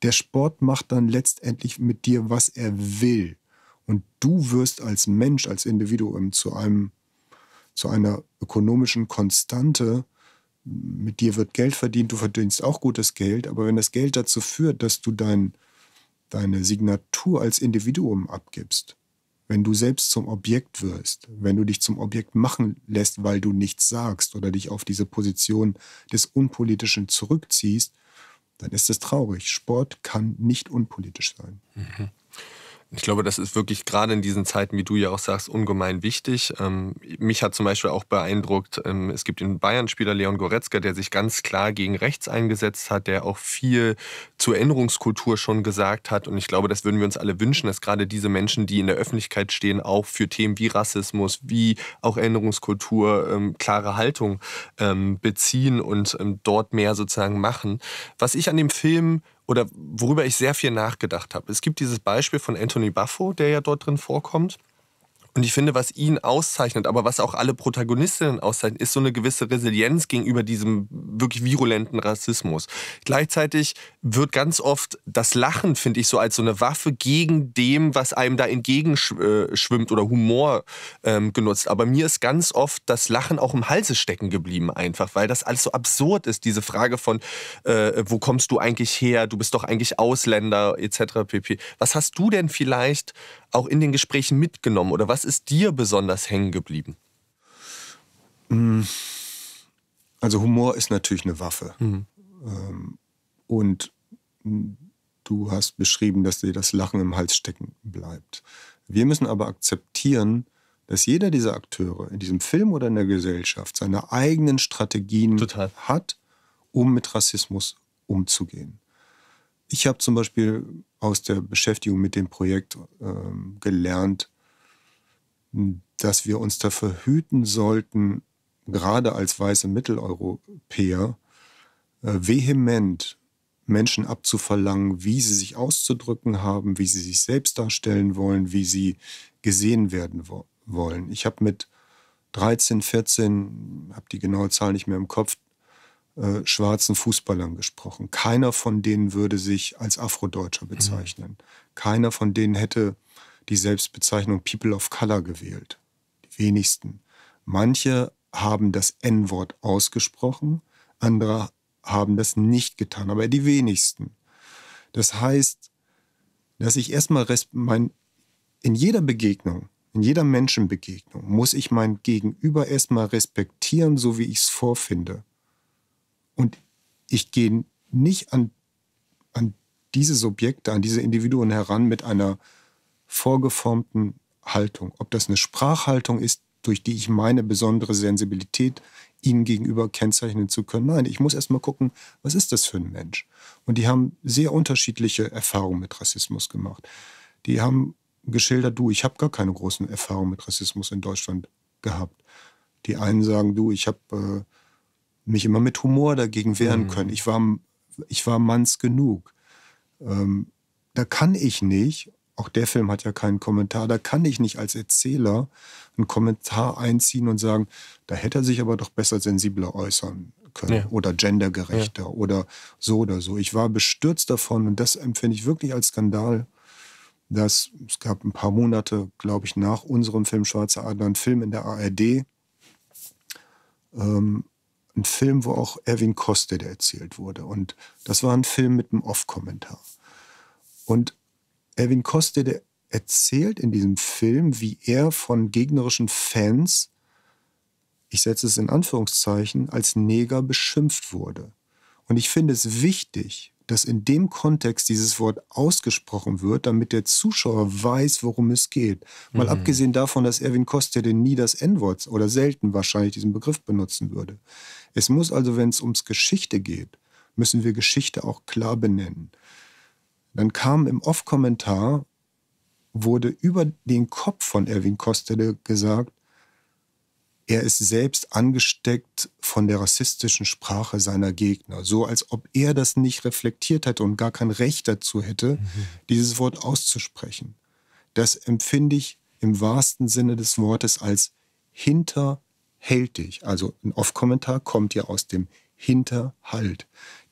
Der Sport macht dann letztendlich mit dir, was er will. Und du wirst als Mensch, als Individuum zu einem, zu einer ökonomischen Konstante. Mit dir wird Geld verdient, du verdienst auch gutes Geld, aber wenn das Geld dazu führt, dass du dein, deine Signatur als Individuum abgibst, wenn du selbst zum Objekt wirst, wenn du dich zum Objekt machen lässt, weil du nichts sagst oder dich auf diese Position des Unpolitischen zurückziehst, dann ist es traurig. Sport kann nicht unpolitisch sein. Mhm. Ich glaube, das ist wirklich gerade in diesen Zeiten, wie du ja auch sagst, ungemein wichtig. Ähm, mich hat zum Beispiel auch beeindruckt, ähm, es gibt den Bayern-Spieler Leon Goretzka, der sich ganz klar gegen rechts eingesetzt hat, der auch viel zur Änderungskultur schon gesagt hat. Und ich glaube, das würden wir uns alle wünschen, dass gerade diese Menschen, die in der Öffentlichkeit stehen, auch für Themen wie Rassismus, wie auch Änderungskultur, ähm, klare Haltung beziehen und dort mehr sozusagen machen. Was ich an dem Film oder worüber ich sehr viel nachgedacht habe. Es gibt dieses Beispiel von Anthony Buffo, der ja dort drin vorkommt. Und ich finde, was ihn auszeichnet, aber was auch alle Protagonistinnen auszeichnet, ist so eine gewisse Resilienz gegenüber diesem wirklich virulenten Rassismus. Gleichzeitig wird ganz oft das Lachen, finde ich, so als so eine Waffe gegen dem, was einem da entgegenschwimmt äh, oder Humor ähm, genutzt. Aber mir ist ganz oft das Lachen auch im Halse stecken geblieben, einfach, weil das alles so absurd ist, diese Frage von, äh, wo kommst du eigentlich her, du bist doch eigentlich Ausländer, etc. pp. Was hast du denn vielleicht auch in den Gesprächen mitgenommen oder was ist dir besonders hängen geblieben? Mm. Also Humor ist natürlich eine Waffe. Mhm. Ähm, und du hast beschrieben, dass dir das Lachen im Hals stecken bleibt. Wir müssen aber akzeptieren, dass jeder dieser Akteure in diesem Film oder in der Gesellschaft seine eigenen Strategien Total. hat, um mit Rassismus umzugehen. Ich habe zum Beispiel aus der Beschäftigung mit dem Projekt äh, gelernt, dass wir uns da verhüten sollten, gerade als weiße Mitteleuropäer, äh, vehement Menschen abzuverlangen, wie sie sich auszudrücken haben, wie sie sich selbst darstellen wollen, wie sie gesehen werden wollen. Ich habe mit 13, 14, habe die genaue Zahl nicht mehr im Kopf, äh, schwarzen Fußballern gesprochen. Keiner von denen würde sich als Afrodeutscher bezeichnen. Mhm. Keiner von denen hätte die Selbstbezeichnung People of Color gewählt. Die wenigsten. Manche haben das N-Wort ausgesprochen, andere haben das nicht getan, aber die wenigsten. Das heißt, dass ich erstmal mein, in jeder Begegnung, in jeder Menschenbegegnung muss ich mein Gegenüber erstmal respektieren, so wie ich es vorfinde. Und ich gehe nicht an, an diese Subjekte, an diese Individuen heran mit einer vorgeformten Haltung. Ob das eine Sprachhaltung ist, durch die ich meine besondere Sensibilität ihnen gegenüber kennzeichnen zu können. Nein, ich muss erstmal gucken, was ist das für ein Mensch? Und die haben sehr unterschiedliche Erfahrungen mit Rassismus gemacht. Die haben geschildert, du, ich habe gar keine großen Erfahrungen mit Rassismus in Deutschland gehabt. Die einen sagen, du, ich habe äh, mich immer mit Humor dagegen wehren mhm. können. Ich war, ich war Manns genug. Ähm, da kann ich nicht auch der Film hat ja keinen Kommentar. Da kann ich nicht als Erzähler einen Kommentar einziehen und sagen, da hätte er sich aber doch besser sensibler äußern können ja. oder gendergerechter ja. oder so oder so. Ich war bestürzt davon und das empfinde ich wirklich als Skandal, dass es gab ein paar Monate, glaube ich, nach unserem Film Schwarze Adler einen Film in der ARD. Ähm, ein Film, wo auch Erwin Koste der erzählt wurde. Und das war ein Film mit einem Off-Kommentar. Und Erwin Kostede erzählt in diesem Film, wie er von gegnerischen Fans, ich setze es in Anführungszeichen, als Neger beschimpft wurde. Und ich finde es wichtig, dass in dem Kontext dieses Wort ausgesprochen wird, damit der Zuschauer weiß, worum es geht. Mal mhm. abgesehen davon, dass Erwin Kostede nie das N-Wort oder selten wahrscheinlich diesen Begriff benutzen würde. Es muss also, wenn es ums Geschichte geht, müssen wir Geschichte auch klar benennen. Dann kam im Off-Kommentar, wurde über den Kopf von Erwin Kostele gesagt, er ist selbst angesteckt von der rassistischen Sprache seiner Gegner. So als ob er das nicht reflektiert hätte und gar kein Recht dazu hätte, mhm. dieses Wort auszusprechen. Das empfinde ich im wahrsten Sinne des Wortes als hinterhältig. Also ein Off-Kommentar kommt ja aus dem Hinterhalt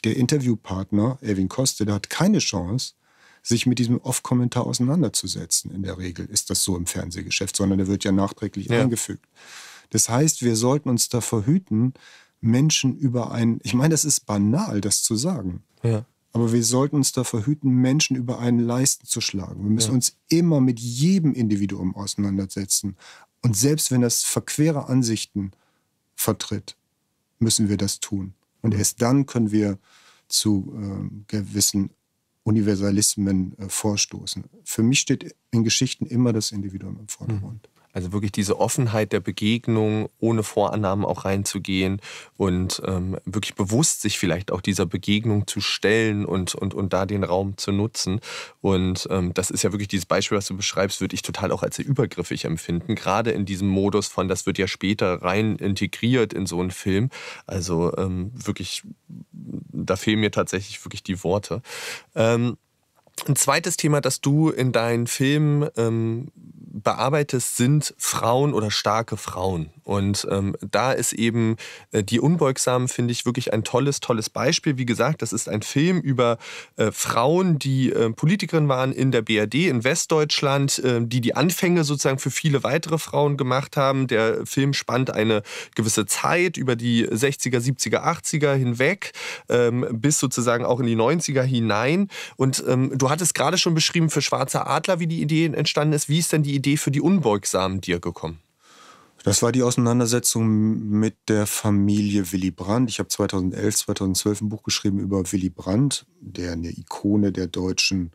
der Interviewpartner, Erwin Koste, der hat keine Chance, sich mit diesem Off-Kommentar auseinanderzusetzen. In der Regel ist das so im Fernsehgeschäft, sondern der wird ja nachträglich ja. eingefügt. Das heißt, wir sollten uns da verhüten, Menschen über einen, ich meine, das ist banal, das zu sagen, ja. aber wir sollten uns da verhüten, Menschen über einen Leisten zu schlagen. Wir müssen ja. uns immer mit jedem Individuum auseinandersetzen. Und selbst wenn das verquere Ansichten vertritt, müssen wir das tun. Und erst dann können wir zu äh, gewissen Universalismen äh, vorstoßen. Für mich steht in Geschichten immer das Individuum im Vordergrund. Also wirklich diese Offenheit der Begegnung, ohne Vorannahmen auch reinzugehen und ähm, wirklich bewusst sich vielleicht auch dieser Begegnung zu stellen und, und, und da den Raum zu nutzen. Und ähm, das ist ja wirklich dieses Beispiel, was du beschreibst, würde ich total auch als sehr übergriffig empfinden. Gerade in diesem Modus von, das wird ja später rein integriert in so einen Film. Also ähm, wirklich, da fehlen mir tatsächlich wirklich die Worte. Ähm, ein zweites Thema, das du in deinen Filmen ähm, bearbeitest, sind Frauen oder starke Frauen. Und ähm, da ist eben äh, die Unbeugsamen, finde ich, wirklich ein tolles, tolles Beispiel. Wie gesagt, das ist ein Film über äh, Frauen, die äh, Politikerin waren in der BRD in Westdeutschland, äh, die die Anfänge sozusagen für viele weitere Frauen gemacht haben. Der Film spannt eine gewisse Zeit über die 60er, 70er, 80er hinweg, ähm, bis sozusagen auch in die 90er hinein. Und ähm, du hattest gerade schon beschrieben für Schwarze Adler, wie die Idee entstanden ist. Wie ist denn die Idee für die Unbeugsamen dir gekommen? Das war die Auseinandersetzung mit der Familie Willy Brandt. Ich habe 2011, 2012 ein Buch geschrieben über Willy Brandt, der eine Ikone der deutschen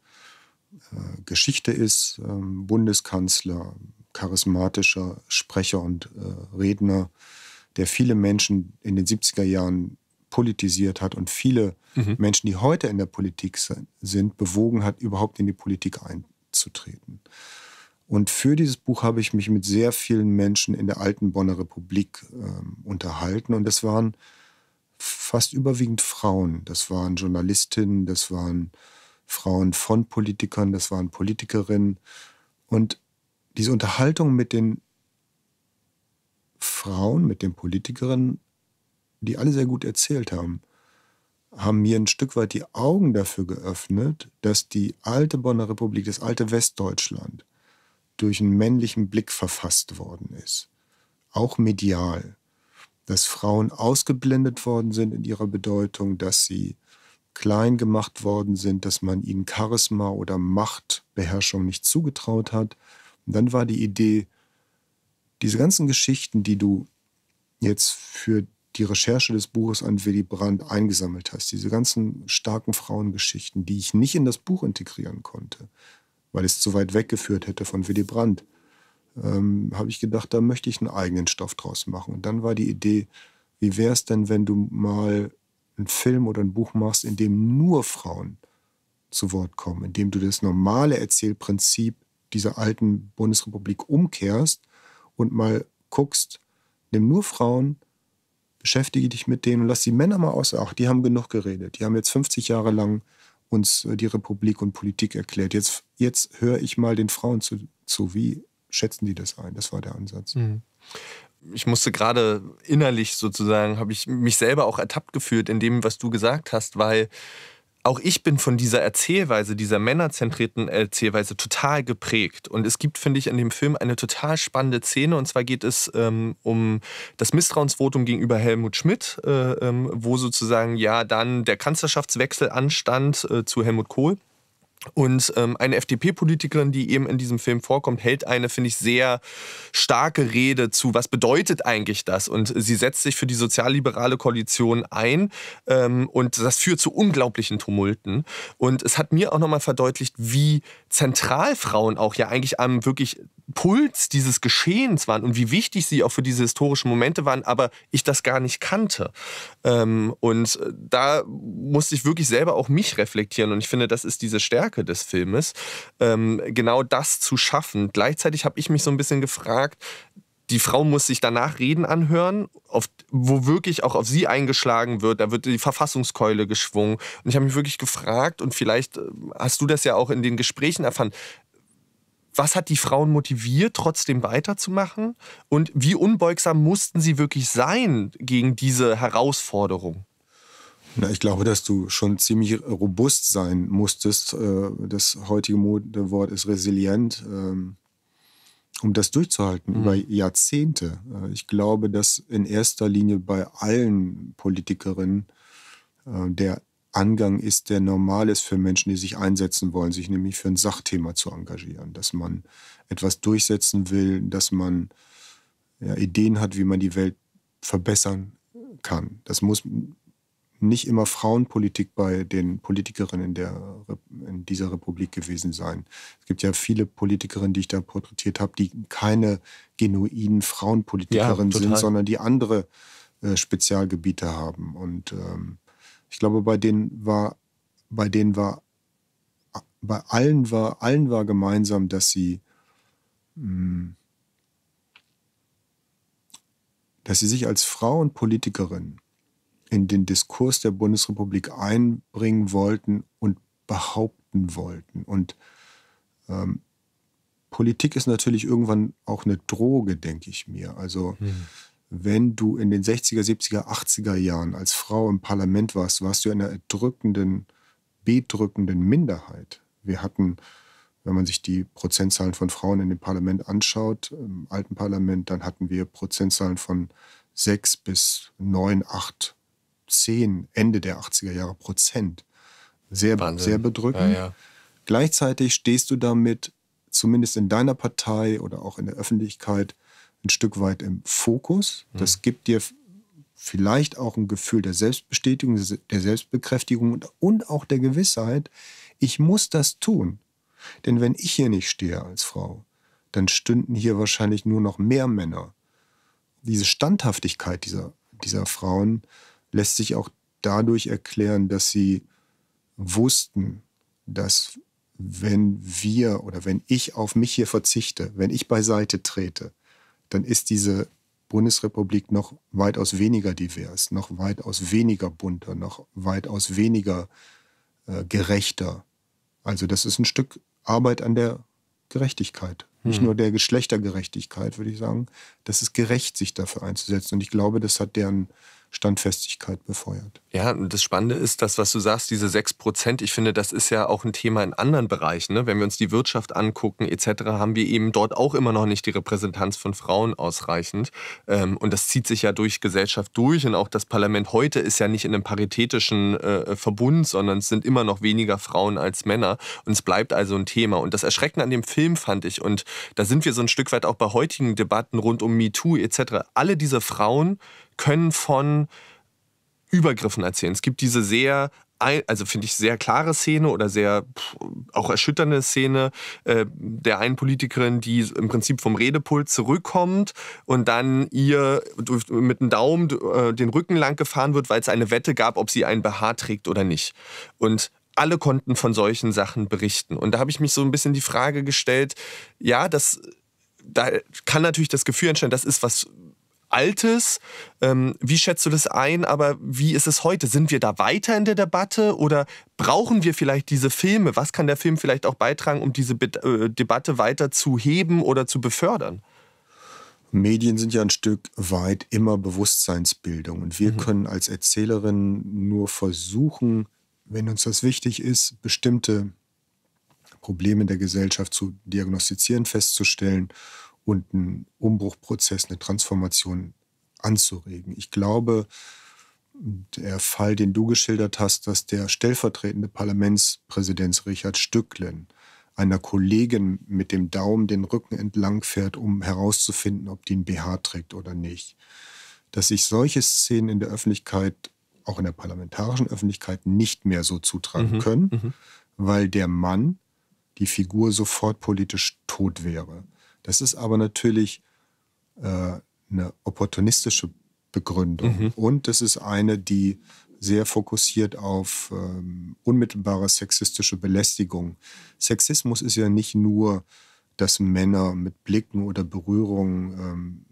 äh, Geschichte ist, ähm, Bundeskanzler, charismatischer Sprecher und äh, Redner, der viele Menschen in den 70er Jahren politisiert hat und viele mhm. Menschen, die heute in der Politik sind, bewogen hat, überhaupt in die Politik einzutreten. Und für dieses Buch habe ich mich mit sehr vielen Menschen in der alten Bonner Republik ähm, unterhalten. Und das waren fast überwiegend Frauen. Das waren Journalistinnen, das waren Frauen von Politikern, das waren Politikerinnen. Und diese Unterhaltung mit den Frauen, mit den Politikerinnen, die alle sehr gut erzählt haben, haben mir ein Stück weit die Augen dafür geöffnet, dass die alte Bonner Republik, das alte Westdeutschland, durch einen männlichen Blick verfasst worden ist. Auch medial. Dass Frauen ausgeblendet worden sind in ihrer Bedeutung, dass sie klein gemacht worden sind, dass man ihnen Charisma oder Machtbeherrschung nicht zugetraut hat. Und dann war die Idee, diese ganzen Geschichten, die du jetzt für die Recherche des Buches an Willy Brandt eingesammelt hast, diese ganzen starken Frauengeschichten, die ich nicht in das Buch integrieren konnte, weil es zu weit weggeführt hätte von Willy Brandt, ähm, habe ich gedacht, da möchte ich einen eigenen Stoff draus machen. Und dann war die Idee, wie wäre es denn, wenn du mal einen Film oder ein Buch machst, in dem nur Frauen zu Wort kommen, in dem du das normale Erzählprinzip dieser alten Bundesrepublik umkehrst und mal guckst, nimm nur Frauen beschäftige dich mit denen und lass die Männer mal aus. Auch die haben genug geredet. Die haben jetzt 50 Jahre lang uns äh, die Republik und Politik erklärt. Jetzt, jetzt höre ich mal den Frauen zu, zu. Wie schätzen die das ein? Das war der Ansatz. Mhm ich musste gerade innerlich sozusagen, habe ich mich selber auch ertappt gefühlt in dem, was du gesagt hast, weil auch ich bin von dieser Erzählweise, dieser männerzentrierten Erzählweise total geprägt. Und es gibt, finde ich, in dem Film eine total spannende Szene. Und zwar geht es ähm, um das Misstrauensvotum gegenüber Helmut Schmidt, äh, ähm, wo sozusagen ja dann der Kanzlerschaftswechsel anstand äh, zu Helmut Kohl. Und ähm, eine FDP-Politikerin, die eben in diesem Film vorkommt, hält eine, finde ich, sehr starke Rede zu, was bedeutet eigentlich das? Und sie setzt sich für die sozialliberale Koalition ein. Ähm, und das führt zu unglaublichen Tumulten. Und es hat mir auch nochmal verdeutlicht, wie zentral Frauen auch ja eigentlich am wirklich Puls dieses Geschehens waren und wie wichtig sie auch für diese historischen Momente waren, aber ich das gar nicht kannte. Ähm, und äh, da musste ich wirklich selber auch mich reflektieren. Und ich finde, das ist diese Stärke Stärke des Filmes, ähm, genau das zu schaffen. Gleichzeitig habe ich mich so ein bisschen gefragt, die Frau muss sich danach Reden anhören, auf, wo wirklich auch auf sie eingeschlagen wird. Da wird die Verfassungskeule geschwungen. Und ich habe mich wirklich gefragt, und vielleicht äh, hast du das ja auch in den Gesprächen erfahren, was hat die Frauen motiviert, trotzdem weiterzumachen? Und wie unbeugsam mussten sie wirklich sein gegen diese Herausforderung? Na, ich glaube, dass du schon ziemlich robust sein musstest. Äh, das heutige Wort ist resilient, ähm, um das durchzuhalten mhm. über Jahrzehnte. Äh, ich glaube, dass in erster Linie bei allen Politikerinnen äh, der Angang ist, der normal ist für Menschen, die sich einsetzen wollen, sich nämlich für ein Sachthema zu engagieren, dass man etwas durchsetzen will, dass man ja, Ideen hat, wie man die Welt verbessern kann. Das muss nicht immer Frauenpolitik bei den Politikerinnen in, der, in dieser Republik gewesen sein. Es gibt ja viele Politikerinnen, die ich da porträtiert habe, die keine genuinen Frauenpolitikerinnen ja, sind, sondern die andere äh, Spezialgebiete haben. Und ähm, ich glaube, bei denen war, bei denen war, bei allen war, allen war gemeinsam, dass sie, mh, hm, dass sie sich als Frauenpolitikerin in den Diskurs der Bundesrepublik einbringen wollten und behaupten wollten. Und ähm, Politik ist natürlich irgendwann auch eine Droge, denke ich mir. Also mhm. wenn du in den 60er, 70er, 80er Jahren als Frau im Parlament warst, warst du in einer erdrückenden, bedrückenden Minderheit. Wir hatten, wenn man sich die Prozentzahlen von Frauen in dem Parlament anschaut, im alten Parlament, dann hatten wir Prozentzahlen von sechs bis neun, acht 10, Ende der 80er Jahre Prozent. Sehr, sehr bedrückend. Ja, ja. Gleichzeitig stehst du damit, zumindest in deiner Partei oder auch in der Öffentlichkeit, ein Stück weit im Fokus. Mhm. Das gibt dir vielleicht auch ein Gefühl der Selbstbestätigung, der Selbstbekräftigung und, auch der Gewissheit, ich muss das tun. Denn wenn ich hier nicht stehe als Frau, dann stünden hier wahrscheinlich nur noch mehr Männer. Diese Standhaftigkeit dieser, dieser Frauen lässt sich auch dadurch erklären, dass sie wussten, dass wenn wir oder wenn ich auf mich hier verzichte, wenn ich beiseite trete, dann ist diese Bundesrepublik noch weitaus weniger divers, noch weitaus weniger bunter, noch weitaus weniger äh, gerechter. Also das ist ein Stück Arbeit an der Gerechtigkeit. Hm. Nicht mhm. nur der Geschlechtergerechtigkeit, würde ich sagen. Das ist gerecht, sich dafür einzusetzen. Und ich glaube, das hat deren Standfestigkeit befeuert. Ja, das Spannende ist das, was du sagst, diese 6 Prozent. Ich finde, das ist ja auch ein Thema in anderen Bereichen. Ne? Wenn wir uns die Wirtschaft angucken etc., haben wir eben dort auch immer noch nicht die Repräsentanz von Frauen ausreichend. Ähm, und das zieht sich ja durch Gesellschaft durch. Und auch das Parlament heute ist ja nicht in einem paritätischen äh, Verbund, sondern es sind immer noch weniger Frauen als Männer. Und es bleibt also ein Thema. Und das Erschreckende an dem Film fand ich, und da sind wir so ein Stück weit auch bei heutigen Debatten rund um MeToo etc., alle diese Frauen können von Übergriffen erzählen. Es gibt diese sehr also finde ich sehr klare Szene oder sehr auch erschütternde Szene äh, der einen Politikerin, die im Prinzip vom Redepult zurückkommt und dann ihr mit dem Daumen äh, den Rücken lang gefahren wird, weil es eine Wette gab, ob sie ein BH trägt oder nicht. Und alle konnten von solchen Sachen berichten. Und da habe ich mich so ein bisschen die Frage gestellt, ja, das da kann natürlich das Gefühl entstehen, das ist was Altes. Ähm, wie schätzt du das ein? Aber wie ist es heute? Sind wir da weiter in der Debatte oder brauchen wir vielleicht diese Filme? Was kann der Film vielleicht auch beitragen, um diese Be äh, Debatte weiter zu heben oder zu befördern? Medien sind ja ein Stück weit immer Bewusstseinsbildung und wir mhm. können als Erzählerinnen nur versuchen, wenn uns das wichtig ist, bestimmte Probleme der Gesellschaft zu diagnostizieren, festzustellen und einen Umbruchprozess, eine Transformation anzuregen. Ich glaube, der Fall, den du geschildert hast, dass der stellvertretende Parlamentspräsident Richard Stücklen einer Kollegin mit dem Daumen den Rücken entlang fährt, um herauszufinden, ob die ein BH trägt oder nicht. Dass sich solche Szenen in der Öffentlichkeit, auch in der parlamentarischen Öffentlichkeit, nicht mehr so zutragen mhm. können, mhm. weil der Mann, die Figur sofort politisch tot wäre. Das ist aber natürlich äh, eine opportunistische Begründung. Mhm. Und es ist eine, die sehr fokussiert auf ähm, unmittelbare sexistische Belästigung. Sexismus ist ja nicht nur, dass Männer mit Blicken oder Berührungen ähm,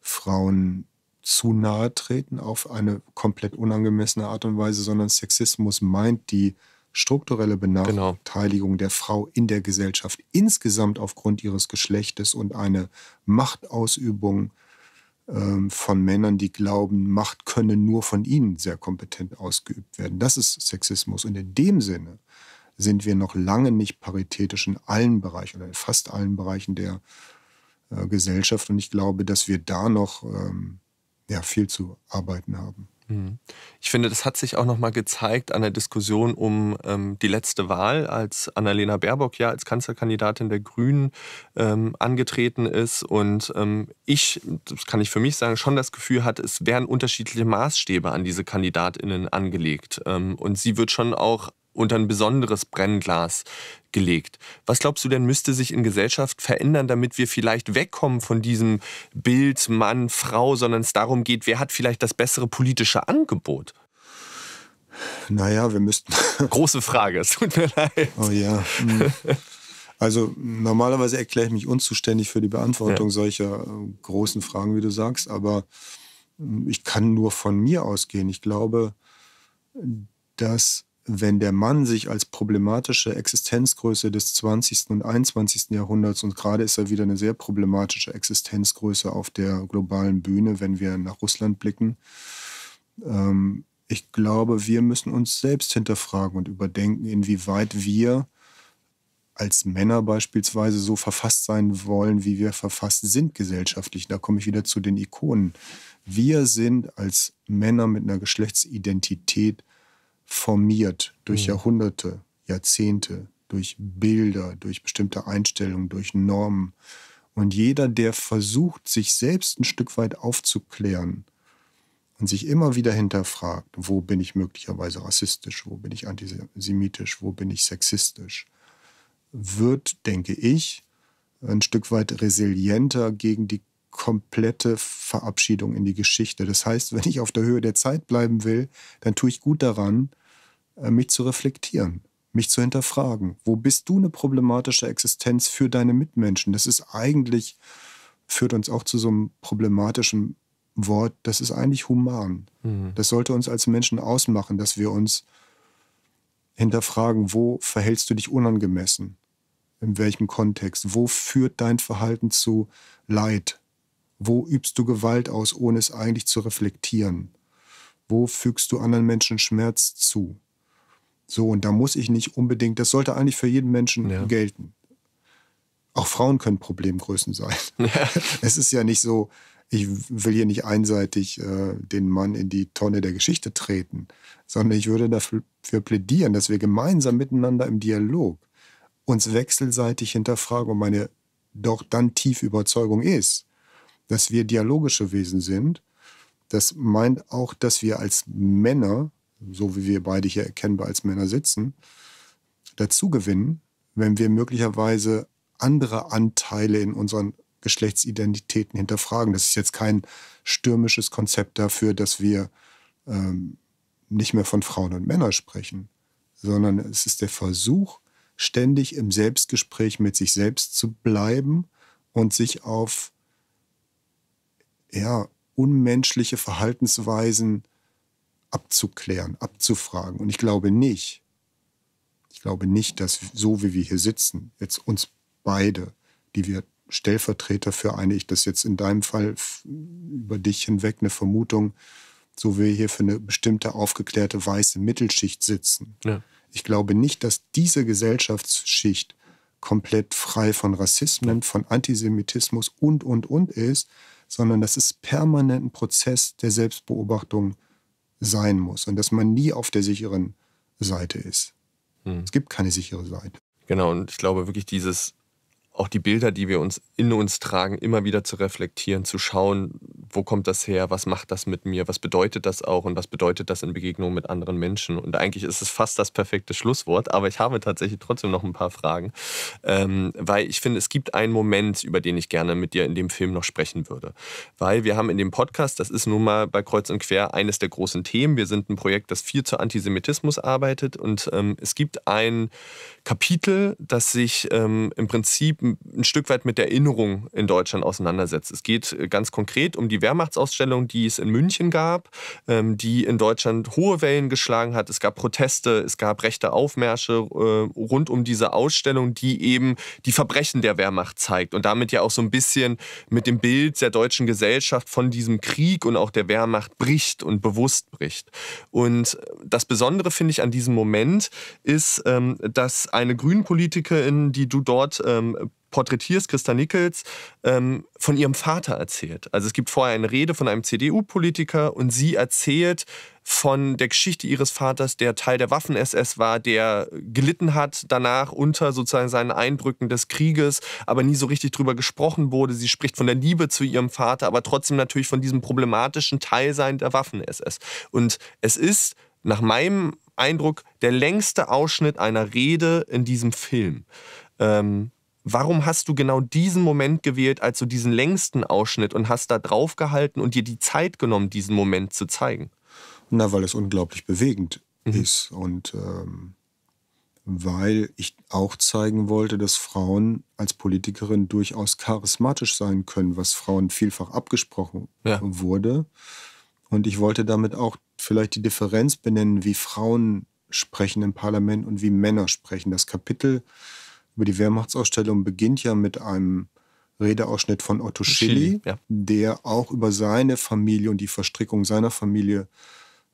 Frauen zu nahe treten auf eine komplett unangemessene Art und Weise, sondern Sexismus meint die strukturelle genau. Benachteiligung genau. der Frau in der Gesellschaft insgesamt aufgrund ihres Geschlechtes und eine Machtausübung ähm, von Männern, die glauben, Macht könne nur von ihnen sehr kompetent ausgeübt werden. Das ist Sexismus. Und in dem Sinne sind wir noch lange nicht paritätisch in allen Bereichen oder in fast allen Bereichen der äh, Gesellschaft. Und ich glaube, dass wir da noch ähm, ja, viel zu arbeiten haben. Mhm. Ich finde, das hat sich auch nochmal gezeigt an der Diskussion um ähm, die letzte Wahl, als Annalena Baerbock ja als Kanzlerkandidatin der Grünen ähm, angetreten ist und ähm, ich, das kann ich für mich sagen, schon das Gefühl hatte, es werden unterschiedliche Maßstäbe an diese KandidatInnen angelegt. Ähm, und sie wird schon auch unter ein besonderes Brennglas gelegt. Was glaubst du denn, müsste sich in Gesellschaft verändern, damit wir vielleicht wegkommen von diesem Bild Mann, Frau, sondern es darum geht, wer hat vielleicht das bessere politische Angebot? Naja, wir müssten. Große Frage, es tut mir leid. Oh ja. Hm. Also normalerweise erkläre ich mich unzuständig für die Beantwortung ja. solcher äh, großen Fragen, wie du sagst, aber hm, ich kann nur von mir ausgehen. Ich glaube, dass wenn der Mann sich als problematische Existenzgröße des 20. und 21. Jahrhunderts und gerade ist er wieder eine sehr problematische Existenzgröße auf der globalen Bühne, wenn wir nach Russland blicken. Ähm, ich glaube, wir müssen uns selbst hinterfragen und überdenken, inwieweit wir als Männer beispielsweise so verfasst sein wollen, wie wir verfasst sind gesellschaftlich. Da komme ich wieder zu den Ikonen. Wir sind als Männer mit einer Geschlechtsidentität formiert durch mhm. Jahrhunderte, Jahrzehnte, durch Bilder, durch bestimmte Einstellungen, durch Normen. Und jeder, der versucht, sich selbst ein Stück weit aufzuklären und sich immer wieder hinterfragt, wo bin ich möglicherweise rassistisch, wo bin ich antisemitisch, wo bin ich sexistisch, wird, denke ich, ein Stück weit resilienter gegen die komplette Verabschiedung in die Geschichte. Das heißt, wenn ich auf der Höhe der Zeit bleiben will, dann tue ich gut daran, äh, mich zu reflektieren, mich zu hinterfragen. Wo bist du eine problematische Existenz für deine Mitmenschen? Das ist eigentlich, führt uns auch zu so einem problematischen Wort, das ist eigentlich human. Mhm. Das sollte uns als Menschen ausmachen, dass wir uns hinterfragen, wo verhältst du dich unangemessen? In welchem Kontext? Wo führt dein Verhalten zu Leid? Wo übst du Gewalt aus, ohne es eigentlich zu reflektieren? Wo fügst du anderen Menschen Schmerz zu? So, und da muss ich nicht unbedingt, das sollte eigentlich für jeden Menschen ja. gelten. Auch Frauen können Problemgrößen sein. Ja. Es ist ja nicht so, ich will hier nicht einseitig äh, den Mann in die Tonne der Geschichte treten, sondern ich würde dafür plädieren, dass wir gemeinsam miteinander im Dialog uns wechselseitig hinterfragen. Und meine doch dann tiefe Überzeugung ist, dass wir dialogische Wesen sind. Das meint auch, dass wir als Männer so wie wir beide hier erkennbar als Männer sitzen, dazu gewinnen, wenn wir möglicherweise andere Anteile in unseren Geschlechtsidentitäten hinterfragen. Das ist jetzt kein stürmisches Konzept dafür, dass wir ähm, nicht mehr von Frauen und Männern sprechen, sondern es ist der Versuch, ständig im Selbstgespräch mit sich selbst zu bleiben und sich auf ja, unmenschliche Verhaltensweisen abzuklären, abzufragen. Und ich glaube nicht, ich glaube nicht, dass so wie wir hier sitzen, jetzt uns beide, die wir Stellvertreter für eine, ich das jetzt in deinem Fall über dich hinweg eine Vermutung, so wie wir hier für eine bestimmte aufgeklärte weiße Mittelschicht sitzen. Ja. Ich glaube nicht, dass diese Gesellschaftsschicht komplett frei von Rassismen, von Antisemitismus und, und, und ist, sondern das ist permanent ein Prozess der Selbstbeobachtung sein muss und dass man nie auf der sicheren Seite ist. Hm. Es gibt keine sichere Seite. Genau, und ich glaube wirklich, dieses auch die Bilder, die wir uns in uns tragen, immer wieder zu reflektieren, zu schauen, wo kommt das her, was macht das mit mir, was bedeutet das auch und was bedeutet das in Begegnung mit anderen Menschen. Und eigentlich ist es fast das perfekte Schlusswort, aber ich habe tatsächlich trotzdem noch ein paar Fragen, ähm, weil ich finde, es gibt einen Moment, über den ich gerne mit dir in dem Film noch sprechen würde. Weil wir haben in dem Podcast, das ist nun mal bei Kreuz und Quer eines der großen Themen, wir sind ein Projekt, das viel zu Antisemitismus arbeitet und ähm, es gibt ein Kapitel, das sich ähm, im Prinzip ein Stück weit mit der Erinnerung in Deutschland auseinandersetzt. Es geht äh, ganz konkret um die Wehrmachtsausstellung, die es in München gab, ähm, die in Deutschland hohe Wellen geschlagen hat. Es gab Proteste, es gab rechte Aufmärsche äh, rund um diese Ausstellung, die eben die Verbrechen der Wehrmacht zeigt und damit ja auch so ein bisschen mit dem Bild der deutschen Gesellschaft von diesem Krieg und auch der Wehrmacht bricht und bewusst bricht. Und äh, das Besondere finde ich an diesem Moment ist, ähm, dass eine Grünpolitikerin, die du dort ähm, porträtierst Christa Nickels, ähm, von ihrem Vater erzählt. Also es gibt vorher eine Rede von einem CDU-Politiker und sie erzählt von der Geschichte ihres Vaters, der Teil der Waffen-SS war, der gelitten hat danach unter sozusagen seinen Eindrücken des Krieges, aber nie so richtig drüber gesprochen wurde. Sie spricht von der Liebe zu ihrem Vater, aber trotzdem natürlich von diesem problematischen Teilsein der Waffen-SS. Und es ist nach meinem Eindruck der längste Ausschnitt einer Rede in diesem Film. Ähm, warum hast du genau diesen Moment gewählt, also diesen längsten Ausschnitt und hast da drauf gehalten und dir die Zeit genommen, diesen Moment zu zeigen? Na, weil es unglaublich bewegend mhm. ist und ähm, weil ich auch zeigen wollte, dass Frauen als Politikerin durchaus charismatisch sein können, was Frauen vielfach abgesprochen ja. wurde. Und ich wollte damit auch vielleicht die Differenz benennen, wie Frauen sprechen im Parlament und wie Männer sprechen. Das Kapitel über die Wehrmachtsausstellung beginnt ja mit einem Redeausschnitt von Otto Schilly, Schilly ja. der auch über seine Familie und die Verstrickung seiner Familie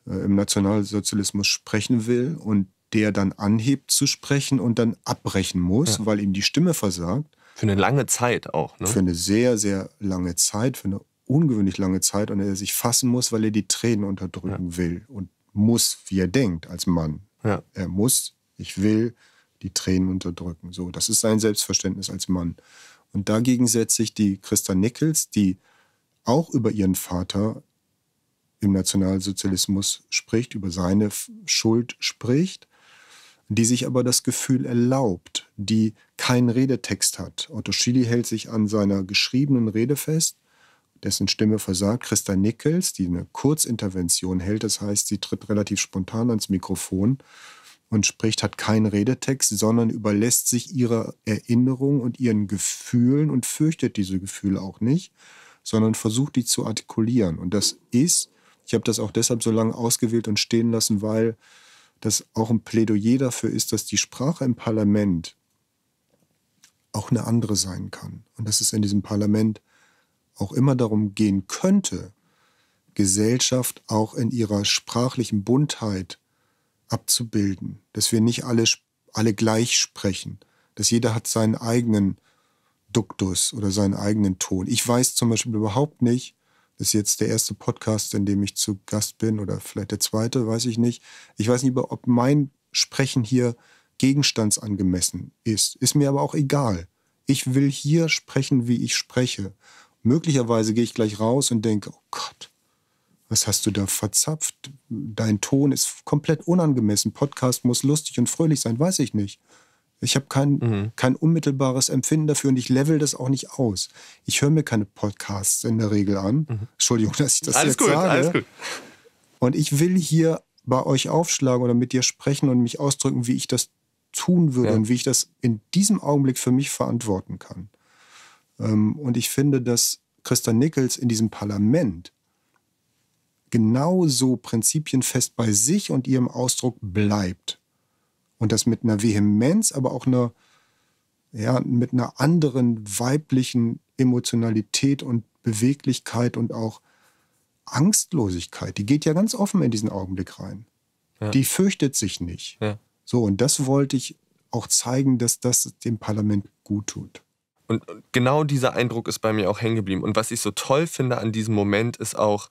äh, im Nationalsozialismus sprechen will und der dann anhebt zu sprechen und dann abbrechen muss, ja. weil ihm die Stimme versagt. Für eine lange Zeit auch. Ne? Für eine sehr, sehr lange Zeit, für eine ungewöhnlich lange Zeit und er sich fassen muss, weil er die Tränen unterdrücken ja. will und muss, wie er denkt als Mann. Er muss, ich will, die Tränen unterdrücken. So, das ist sein Selbstverständnis als Mann. Und dagegen setzt sich die Christa Nichols, die auch über ihren Vater im Nationalsozialismus spricht, über seine Schuld spricht, die sich aber das Gefühl erlaubt, die keinen Redetext hat. Otto Schily hält sich an seiner geschriebenen Rede fest, dessen Stimme versagt. Christa Nichols, die eine Kurzintervention hält, das heißt, sie tritt relativ spontan ans Mikrofon und spricht, hat keinen Redetext, sondern überlässt sich ihrer Erinnerung und ihren Gefühlen und fürchtet diese Gefühle auch nicht, sondern versucht die zu artikulieren. Und das ist, ich habe das auch deshalb so lange ausgewählt und stehen lassen, weil das auch ein Plädoyer dafür ist, dass die Sprache im Parlament auch eine andere sein kann. Und dass es in diesem Parlament auch immer darum gehen könnte, Gesellschaft auch in ihrer sprachlichen Buntheit abzubilden, dass wir nicht alle, alle gleich sprechen, dass jeder hat seinen eigenen Duktus oder seinen eigenen Ton. Ich weiß zum Beispiel überhaupt nicht, das ist jetzt der erste Podcast, in dem ich zu Gast bin oder vielleicht der zweite, weiß ich nicht. Ich weiß nicht, ob mein Sprechen hier gegenstandsangemessen ist. Ist mir aber auch egal. Ich will hier sprechen, wie ich spreche. Möglicherweise gehe ich gleich raus und denke, oh Gott, was hast du da verzapft? Dein Ton ist komplett unangemessen. Podcast muss lustig und fröhlich sein, weiß ich nicht. Ich habe kein, mhm. kein unmittelbares Empfinden dafür und ich level das auch nicht aus. Ich höre mir keine Podcasts in der Regel an. Mhm. Entschuldigung, dass ich das alles jetzt gut, sage. Alles gut. Und ich will hier bei euch aufschlagen oder mit dir sprechen und mich ausdrücken, wie ich das tun würde ja. und wie ich das in diesem Augenblick für mich verantworten kann. Ähm, und ich finde, dass Christa Nichols in diesem Parlament genauso prinzipienfest bei sich und ihrem Ausdruck bleibt. Und das mit einer Vehemenz, aber auch einer, ja, mit einer anderen weiblichen Emotionalität und Beweglichkeit und auch Angstlosigkeit. Die geht ja ganz offen in diesen Augenblick rein. Ja. Die fürchtet sich nicht. Ja. So, und das wollte ich auch zeigen, dass das dem Parlament gut tut. Und genau dieser Eindruck ist bei mir auch hängen geblieben. Und was ich so toll finde an diesem Moment ist auch,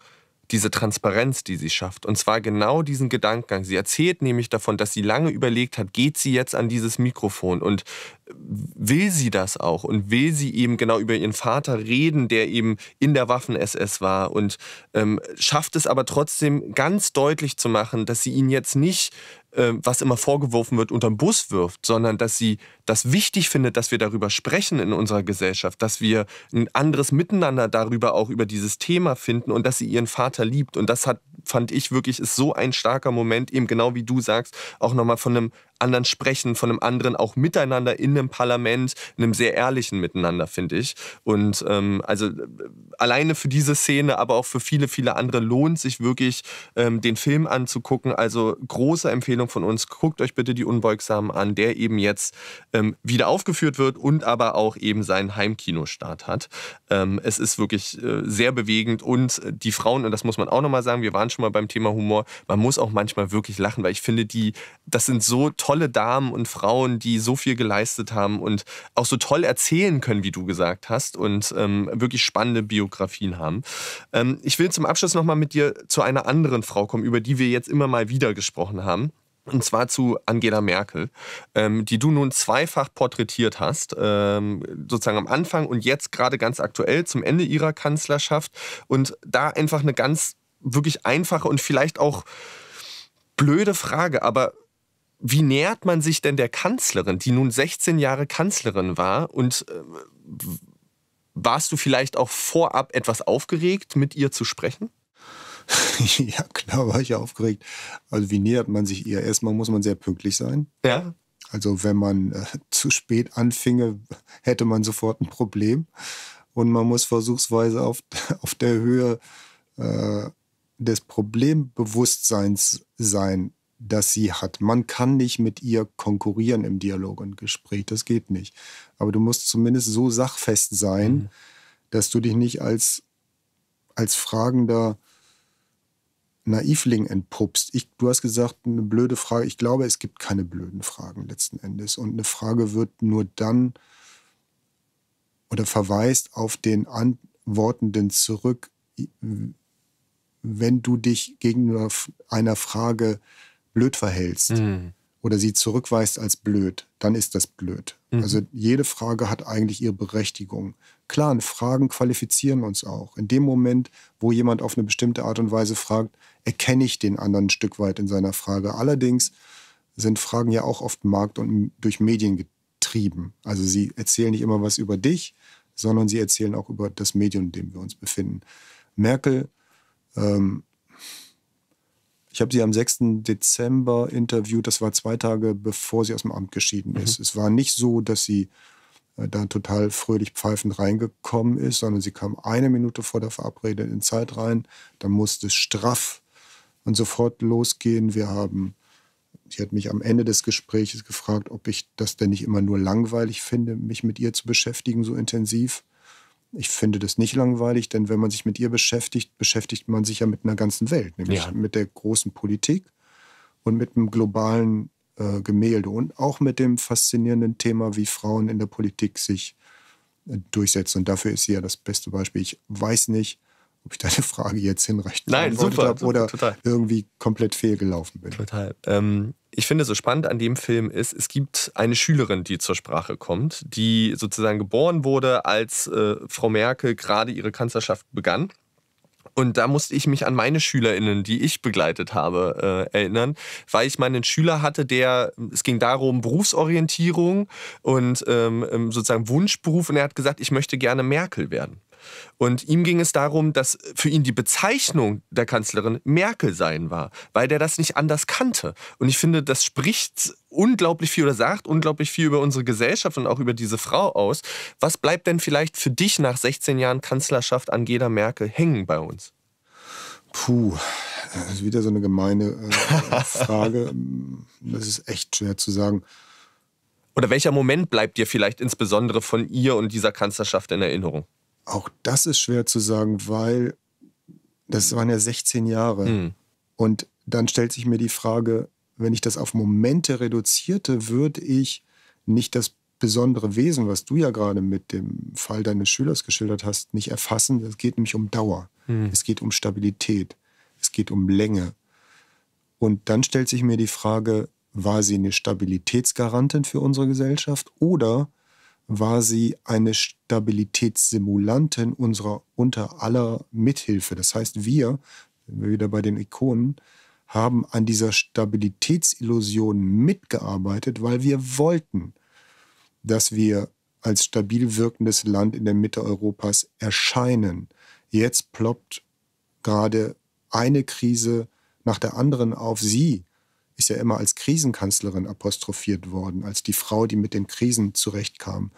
diese Transparenz, die sie schafft. Und zwar genau diesen Gedankengang. Sie erzählt nämlich davon, dass sie lange überlegt hat, geht sie jetzt an dieses Mikrofon und äh, will sie das auch und will sie eben genau über ihren Vater reden, der eben in der Waffen-SS war und ähm, schafft es aber trotzdem ganz deutlich zu machen, dass sie ihn jetzt nicht ähm, was immer vorgeworfen wird, unter den Bus wirft, sondern dass sie das wichtig findet, dass wir darüber sprechen in unserer Gesellschaft, dass wir ein anderes Miteinander darüber auch über dieses Thema finden und dass sie ihren Vater liebt. Und das hat, fand ich wirklich, ist so ein starker Moment, eben genau wie du sagst, auch nochmal von einem anderen sprechen, von einem anderen auch miteinander in einem Parlament, in einem sehr ehrlichen Miteinander, finde ich. Und ähm, also äh, alleine für diese Szene, aber auch für viele, viele andere lohnt sich wirklich, ähm, den Film anzugucken. Also große Empfehlung von uns. Guckt euch bitte die Unbeugsamen an, der eben jetzt ähm, wieder aufgeführt wird und aber auch eben seinen Heimkinostart hat. Ähm, es ist wirklich äh, sehr bewegend und die Frauen, und das muss man auch nochmal sagen, wir waren schon mal beim Thema Humor, man muss auch manchmal wirklich lachen, weil ich finde, die, das sind so tolle tolle Damen und Frauen, die so viel geleistet haben und auch so toll erzählen können, wie du gesagt hast, und ähm, wirklich spannende Biografien haben. Ähm, ich will zum Abschluss nochmal mit dir zu einer anderen Frau kommen, über die wir jetzt immer mal wieder gesprochen haben. Und zwar zu Angela Merkel, ähm, die du nun zweifach porträtiert hast, ähm, sozusagen am Anfang und jetzt gerade ganz aktuell zum Ende ihrer Kanzlerschaft. Und da einfach eine ganz wirklich einfache und vielleicht auch blöde Frage, aber wie nähert man sich denn der Kanzlerin, die nun 16 Jahre Kanzlerin war? Und äh, warst du vielleicht auch vorab etwas aufgeregt, mit ihr zu sprechen? ja, klar war ich aufgeregt. Also wie nähert man sich ihr? Erstmal muss man sehr pünktlich sein. Ja. Also wenn man äh, zu spät anfinge, hätte man sofort ein Problem. Und man muss versuchsweise auf, auf der Höhe äh, des Problembewusstseins sein das sie hat. Man kann nicht mit ihr konkurrieren im Dialog und Gespräch, das geht nicht. Aber du musst zumindest so sachfest sein, mhm. dass du dich nicht als, als fragender Naivling entpuppst. Ich, du hast gesagt, eine blöde Frage. Ich glaube, es gibt keine blöden Fragen letzten Endes. Und eine Frage wird nur dann oder verweist auf den Antwortenden zurück, wenn du dich gegenüber einer Frage äh, blöd verhältst mhm. oder sie zurückweist als blöd, dann ist das blöd. Mhm. Also jede Frage hat eigentlich ihre Berechtigung. Klar, und Fragen qualifizieren uns auch. In dem Moment, wo jemand auf eine bestimmte Art und Weise fragt, erkenne ich den anderen ein Stück weit in seiner Frage. Allerdings sind Fragen ja auch oft markt- und durch Medien getrieben. Also sie erzählen nicht immer was über dich, sondern sie erzählen auch über das Medium, in dem wir uns befinden. Merkel ähm, ich habe sie am 6. Dezember interviewt. Das war zwei Tage, bevor sie aus dem Amt geschieden mhm. ist. Mhm. Es war nicht so, dass sie äh, da total fröhlich pfeifend reingekommen ist, sondern sie kam eine Minute vor der Verabredung in Zeit rein. Dann musste es straff und sofort losgehen. Wir haben, sie hat mich am Ende des Gesprächs gefragt, ob ich das denn nicht immer nur langweilig finde, mich mit ihr zu beschäftigen so intensiv ich finde das nicht langweilig, denn wenn man sich mit ihr beschäftigt, beschäftigt man sich ja mit einer ganzen Welt, nämlich ja. mit der großen Politik und mit einem globalen äh, Gemälde und auch mit dem faszinierenden Thema, wie Frauen in der Politik sich äh, durchsetzen. Und dafür ist sie ja das beste Beispiel. Ich weiß nicht, ob ich deine Frage jetzt hinreichend Nein, super, super, oder total. irgendwie komplett fehlgelaufen bin. Total. Ähm, ich finde so spannend an dem Film ist, es gibt eine Schülerin, die zur Sprache kommt, die sozusagen geboren wurde, als äh, Frau Merkel gerade ihre Kanzlerschaft begann. Und da musste ich mich an meine SchülerInnen, die ich begleitet habe, äh, erinnern, weil ich meinen Schüler hatte, der, es ging darum, Berufsorientierung und ähm, ähm, sozusagen Wunschberuf. Und er hat gesagt, ich möchte gerne Merkel werden. Und ihm ging es darum, dass für ihn die Bezeichnung der Kanzlerin Merkel sein war, weil der das nicht anders kannte. Und ich finde, das spricht unglaublich viel oder sagt unglaublich viel über unsere Gesellschaft und auch über diese Frau aus. Was bleibt denn vielleicht für dich nach 16 Jahren Kanzlerschaft Angela Merkel hängen bei uns? Puh, das ist wieder so eine gemeine äh, Frage. das ist echt schwer zu sagen. Oder welcher Moment bleibt dir vielleicht insbesondere von ihr und dieser Kanzlerschaft in Erinnerung? Auch das ist schwer zu sagen, weil das waren ja 16 Jahre. Mhm. Und dann stellt sich mir die Frage, wenn ich das auf Momente reduzierte, würde ich nicht das besondere Wesen, was du ja gerade mit dem Fall deines Schülers geschildert hast, nicht erfassen. Es geht nämlich um Dauer. Mhm. Es geht um Stabilität. Es geht um Länge. Und dann stellt sich mir die Frage, war sie eine Stabilitätsgarantin für unsere Gesellschaft oder war sie eine Stabilitätssimulantin unserer unter aller Mithilfe. Das heißt, wir, wenn wir wieder bei den Ikonen, haben an dieser Stabilitätsillusion mitgearbeitet, weil wir wollten, dass wir als stabil wirkendes Land in der Mitte Europas erscheinen. Jetzt ploppt gerade eine Krise nach der anderen auf sie ist ja immer als Krisenkanzlerin apostrophiert worden, als die Frau, die mit den Krisen zurechtkam.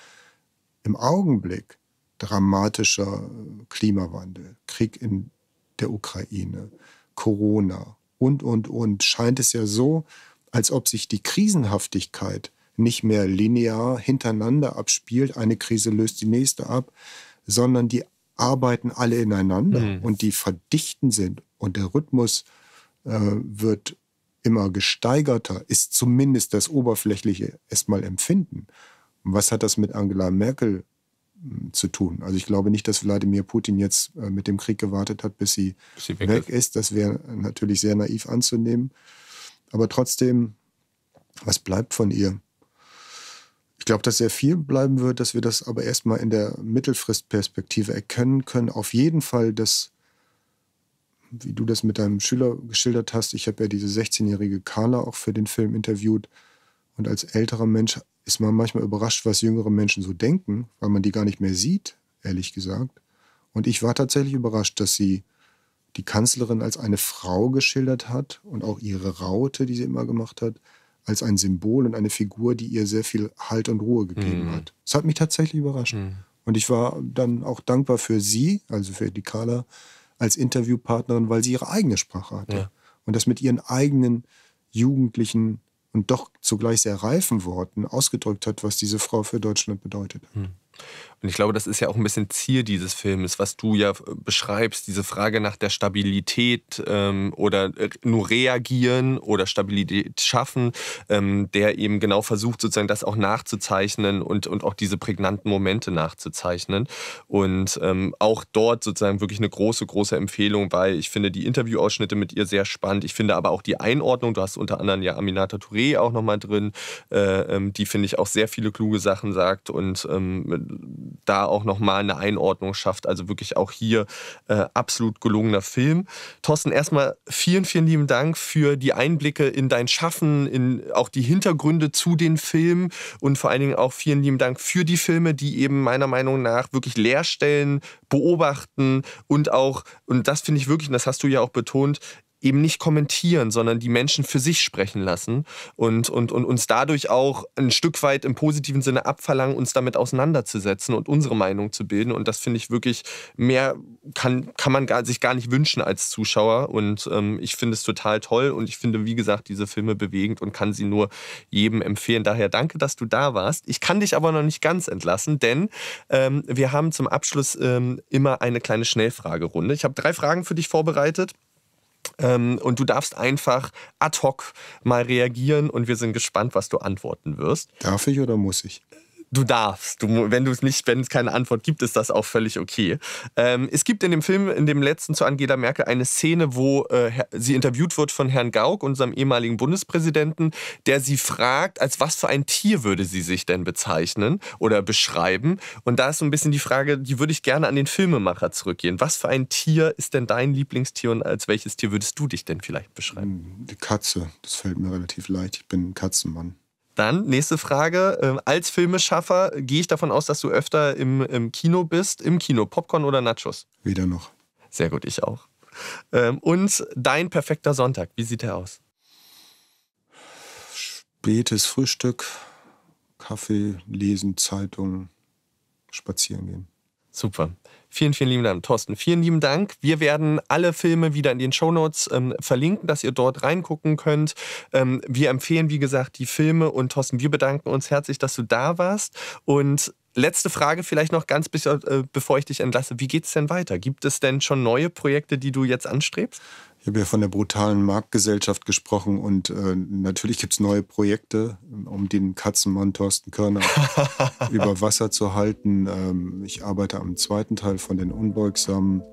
Im Augenblick dramatischer Klimawandel, Krieg in der Ukraine, Corona und, und, und, scheint es ja so, als ob sich die Krisenhaftigkeit nicht mehr linear hintereinander abspielt, eine Krise löst die nächste ab, sondern die arbeiten alle ineinander mhm. und die verdichten sind und der Rhythmus äh, wird immer gesteigerter ist zumindest das oberflächliche erstmal Empfinden. was hat das mit Angela Merkel hm, zu tun. Also ich glaube nicht, dass Wladimir Putin jetzt äh, mit dem Krieg gewartet hat, bis sie, bis sie weg, weg, ist. Das wäre natürlich sehr naiv anzunehmen. Aber trotzdem, was bleibt von ihr? Ich glaube, dass sehr viel bleiben wird, dass wir das aber erstmal in der Mittelfristperspektive erkennen können. Auf jeden Fall, dass wie du das mit deinem Schüler geschildert hast, ich habe ja diese 16-jährige Carla auch für den Film interviewt. Und als älterer Mensch ist man manchmal überrascht, was jüngere Menschen so denken, weil man die gar nicht mehr sieht, ehrlich gesagt. Und ich war tatsächlich überrascht, dass sie die Kanzlerin als eine Frau geschildert hat und auch ihre Raute, die sie immer gemacht hat, als ein Symbol und eine Figur, die ihr sehr viel Halt und Ruhe gegeben mhm. hat. Das hat mich tatsächlich überrascht. Mhm. Und ich war dann auch dankbar für sie, also für die Carla, als Interviewpartnerin, weil sie ihre eigene Sprache hatte. Ja. Und das mit ihren eigenen jugendlichen und doch zugleich sehr reifen Worten ausgedrückt hat, was diese Frau für Deutschland bedeutet hat. Hm. Und ich glaube, das ist ja auch ein bisschen Ziel dieses Films, was du ja äh, beschreibst, diese Frage nach der Stabilität ähm, oder äh, nur reagieren oder Stabilität schaffen, ähm, der eben genau versucht, sozusagen das auch nachzuzeichnen und, und auch diese prägnanten Momente nachzuzeichnen. Und ähm, auch dort sozusagen wirklich eine große, große Empfehlung, weil ich finde die Interviewausschnitte mit ihr sehr spannend. Ich finde aber auch die Einordnung, du hast unter anderem ja Aminata Touré auch nochmal drin, äh, ähm, die finde ich auch sehr viele kluge Sachen sagt und ähm, da auch nochmal eine Einordnung schafft. Also wirklich auch hier äh, absolut gelungener Film. Thorsten, erstmal vielen, vielen lieben Dank für die Einblicke in dein Schaffen, in auch die Hintergründe zu den Filmen und vor allen Dingen auch vielen lieben Dank für die Filme, die eben meiner Meinung nach wirklich Leerstellen beobachten und auch, und das finde ich wirklich, und das hast du ja auch betont, eben nicht kommentieren, sondern die Menschen für sich sprechen lassen und, und, und uns dadurch auch ein Stück weit im positiven Sinne abverlangen, uns damit auseinanderzusetzen und unsere Meinung zu bilden. Und das finde ich wirklich mehr, kann, kann man gar, sich gar nicht wünschen als Zuschauer. Und ähm, ich finde es total toll und ich finde, wie gesagt, diese Filme bewegend und kann sie nur jedem empfehlen. Daher danke, dass du da warst. Ich kann dich aber noch nicht ganz entlassen, denn ähm, wir haben zum Abschluss ähm, immer eine kleine Schnellfragerunde. Ich habe drei Fragen für dich vorbereitet. Ähm, und du darfst einfach ad hoc mal reagieren und wir sind gespannt, was du antworten wirst. Darf ich oder muss ich? du darfst. Du, wenn du es nicht, wenn es keine Antwort gibt, ist das auch völlig okay. Ähm, es gibt in dem Film, in dem letzten zu Angela Merkel, eine Szene, wo äh, sie interviewt wird von Herrn Gauck, unserem ehemaligen Bundespräsidenten, der sie fragt, als was für ein Tier würde sie sich denn bezeichnen oder beschreiben. Und da ist so ein bisschen die Frage, die würde ich gerne an den Filmemacher zurückgehen. Was für ein Tier ist denn dein Lieblingstier und als welches Tier würdest du dich denn vielleicht beschreiben? Hm, die Katze. Das fällt mir relativ leicht. Ich bin ein Katzenmann. Dann, nächste Frage. Ähm, als Filmeschaffer gehe ich davon aus, dass du öfter im, im Kino bist. Im Kino, Popcorn oder Nachos? Weder noch. Sehr gut, ich auch. Ähm, und dein perfekter Sonntag, wie sieht er aus? Spätes Frühstück, Kaffee, Lesen, Zeitung, spazieren gehen. Super. Vielen, vielen lieben Dank, Thorsten. Vielen lieben Dank. Wir werden alle Filme wieder in den Shownotes ähm, verlinken, dass ihr dort reingucken könnt. Ähm, wir empfehlen, wie gesagt, die Filme und Thorsten, wir bedanken uns herzlich, dass du da warst. Und letzte Frage vielleicht noch ganz bisschen, äh, bevor ich dich entlasse. Wie geht es denn weiter? Gibt es denn schon neue Projekte, die du jetzt anstrebst? Ich habe ja von der brutalen Marktgesellschaft gesprochen und äh, natürlich gibt es neue Projekte, um den Katzenmann Thorsten Körner über Wasser zu halten. Ähm, ich arbeite am zweiten Teil von den Unbeugsamen,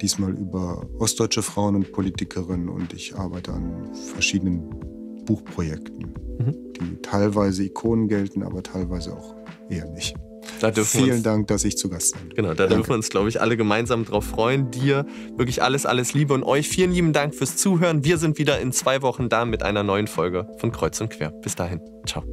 diesmal über ostdeutsche Frauen und Politikerinnen und ich arbeite an verschiedenen Buchprojekten, mhm. die teilweise Ikonen gelten, aber teilweise auch eher nicht. Da Vielen uns, Dank, dass ich zu Gast bin. Genau, da Danke. dürfen wir uns, glaube ich, alle gemeinsam drauf freuen. Dir wirklich alles, alles Liebe und euch vielen lieben Dank fürs Zuhören. Wir sind wieder in zwei Wochen da mit einer neuen Folge von Kreuz und Quer. Bis dahin, ciao.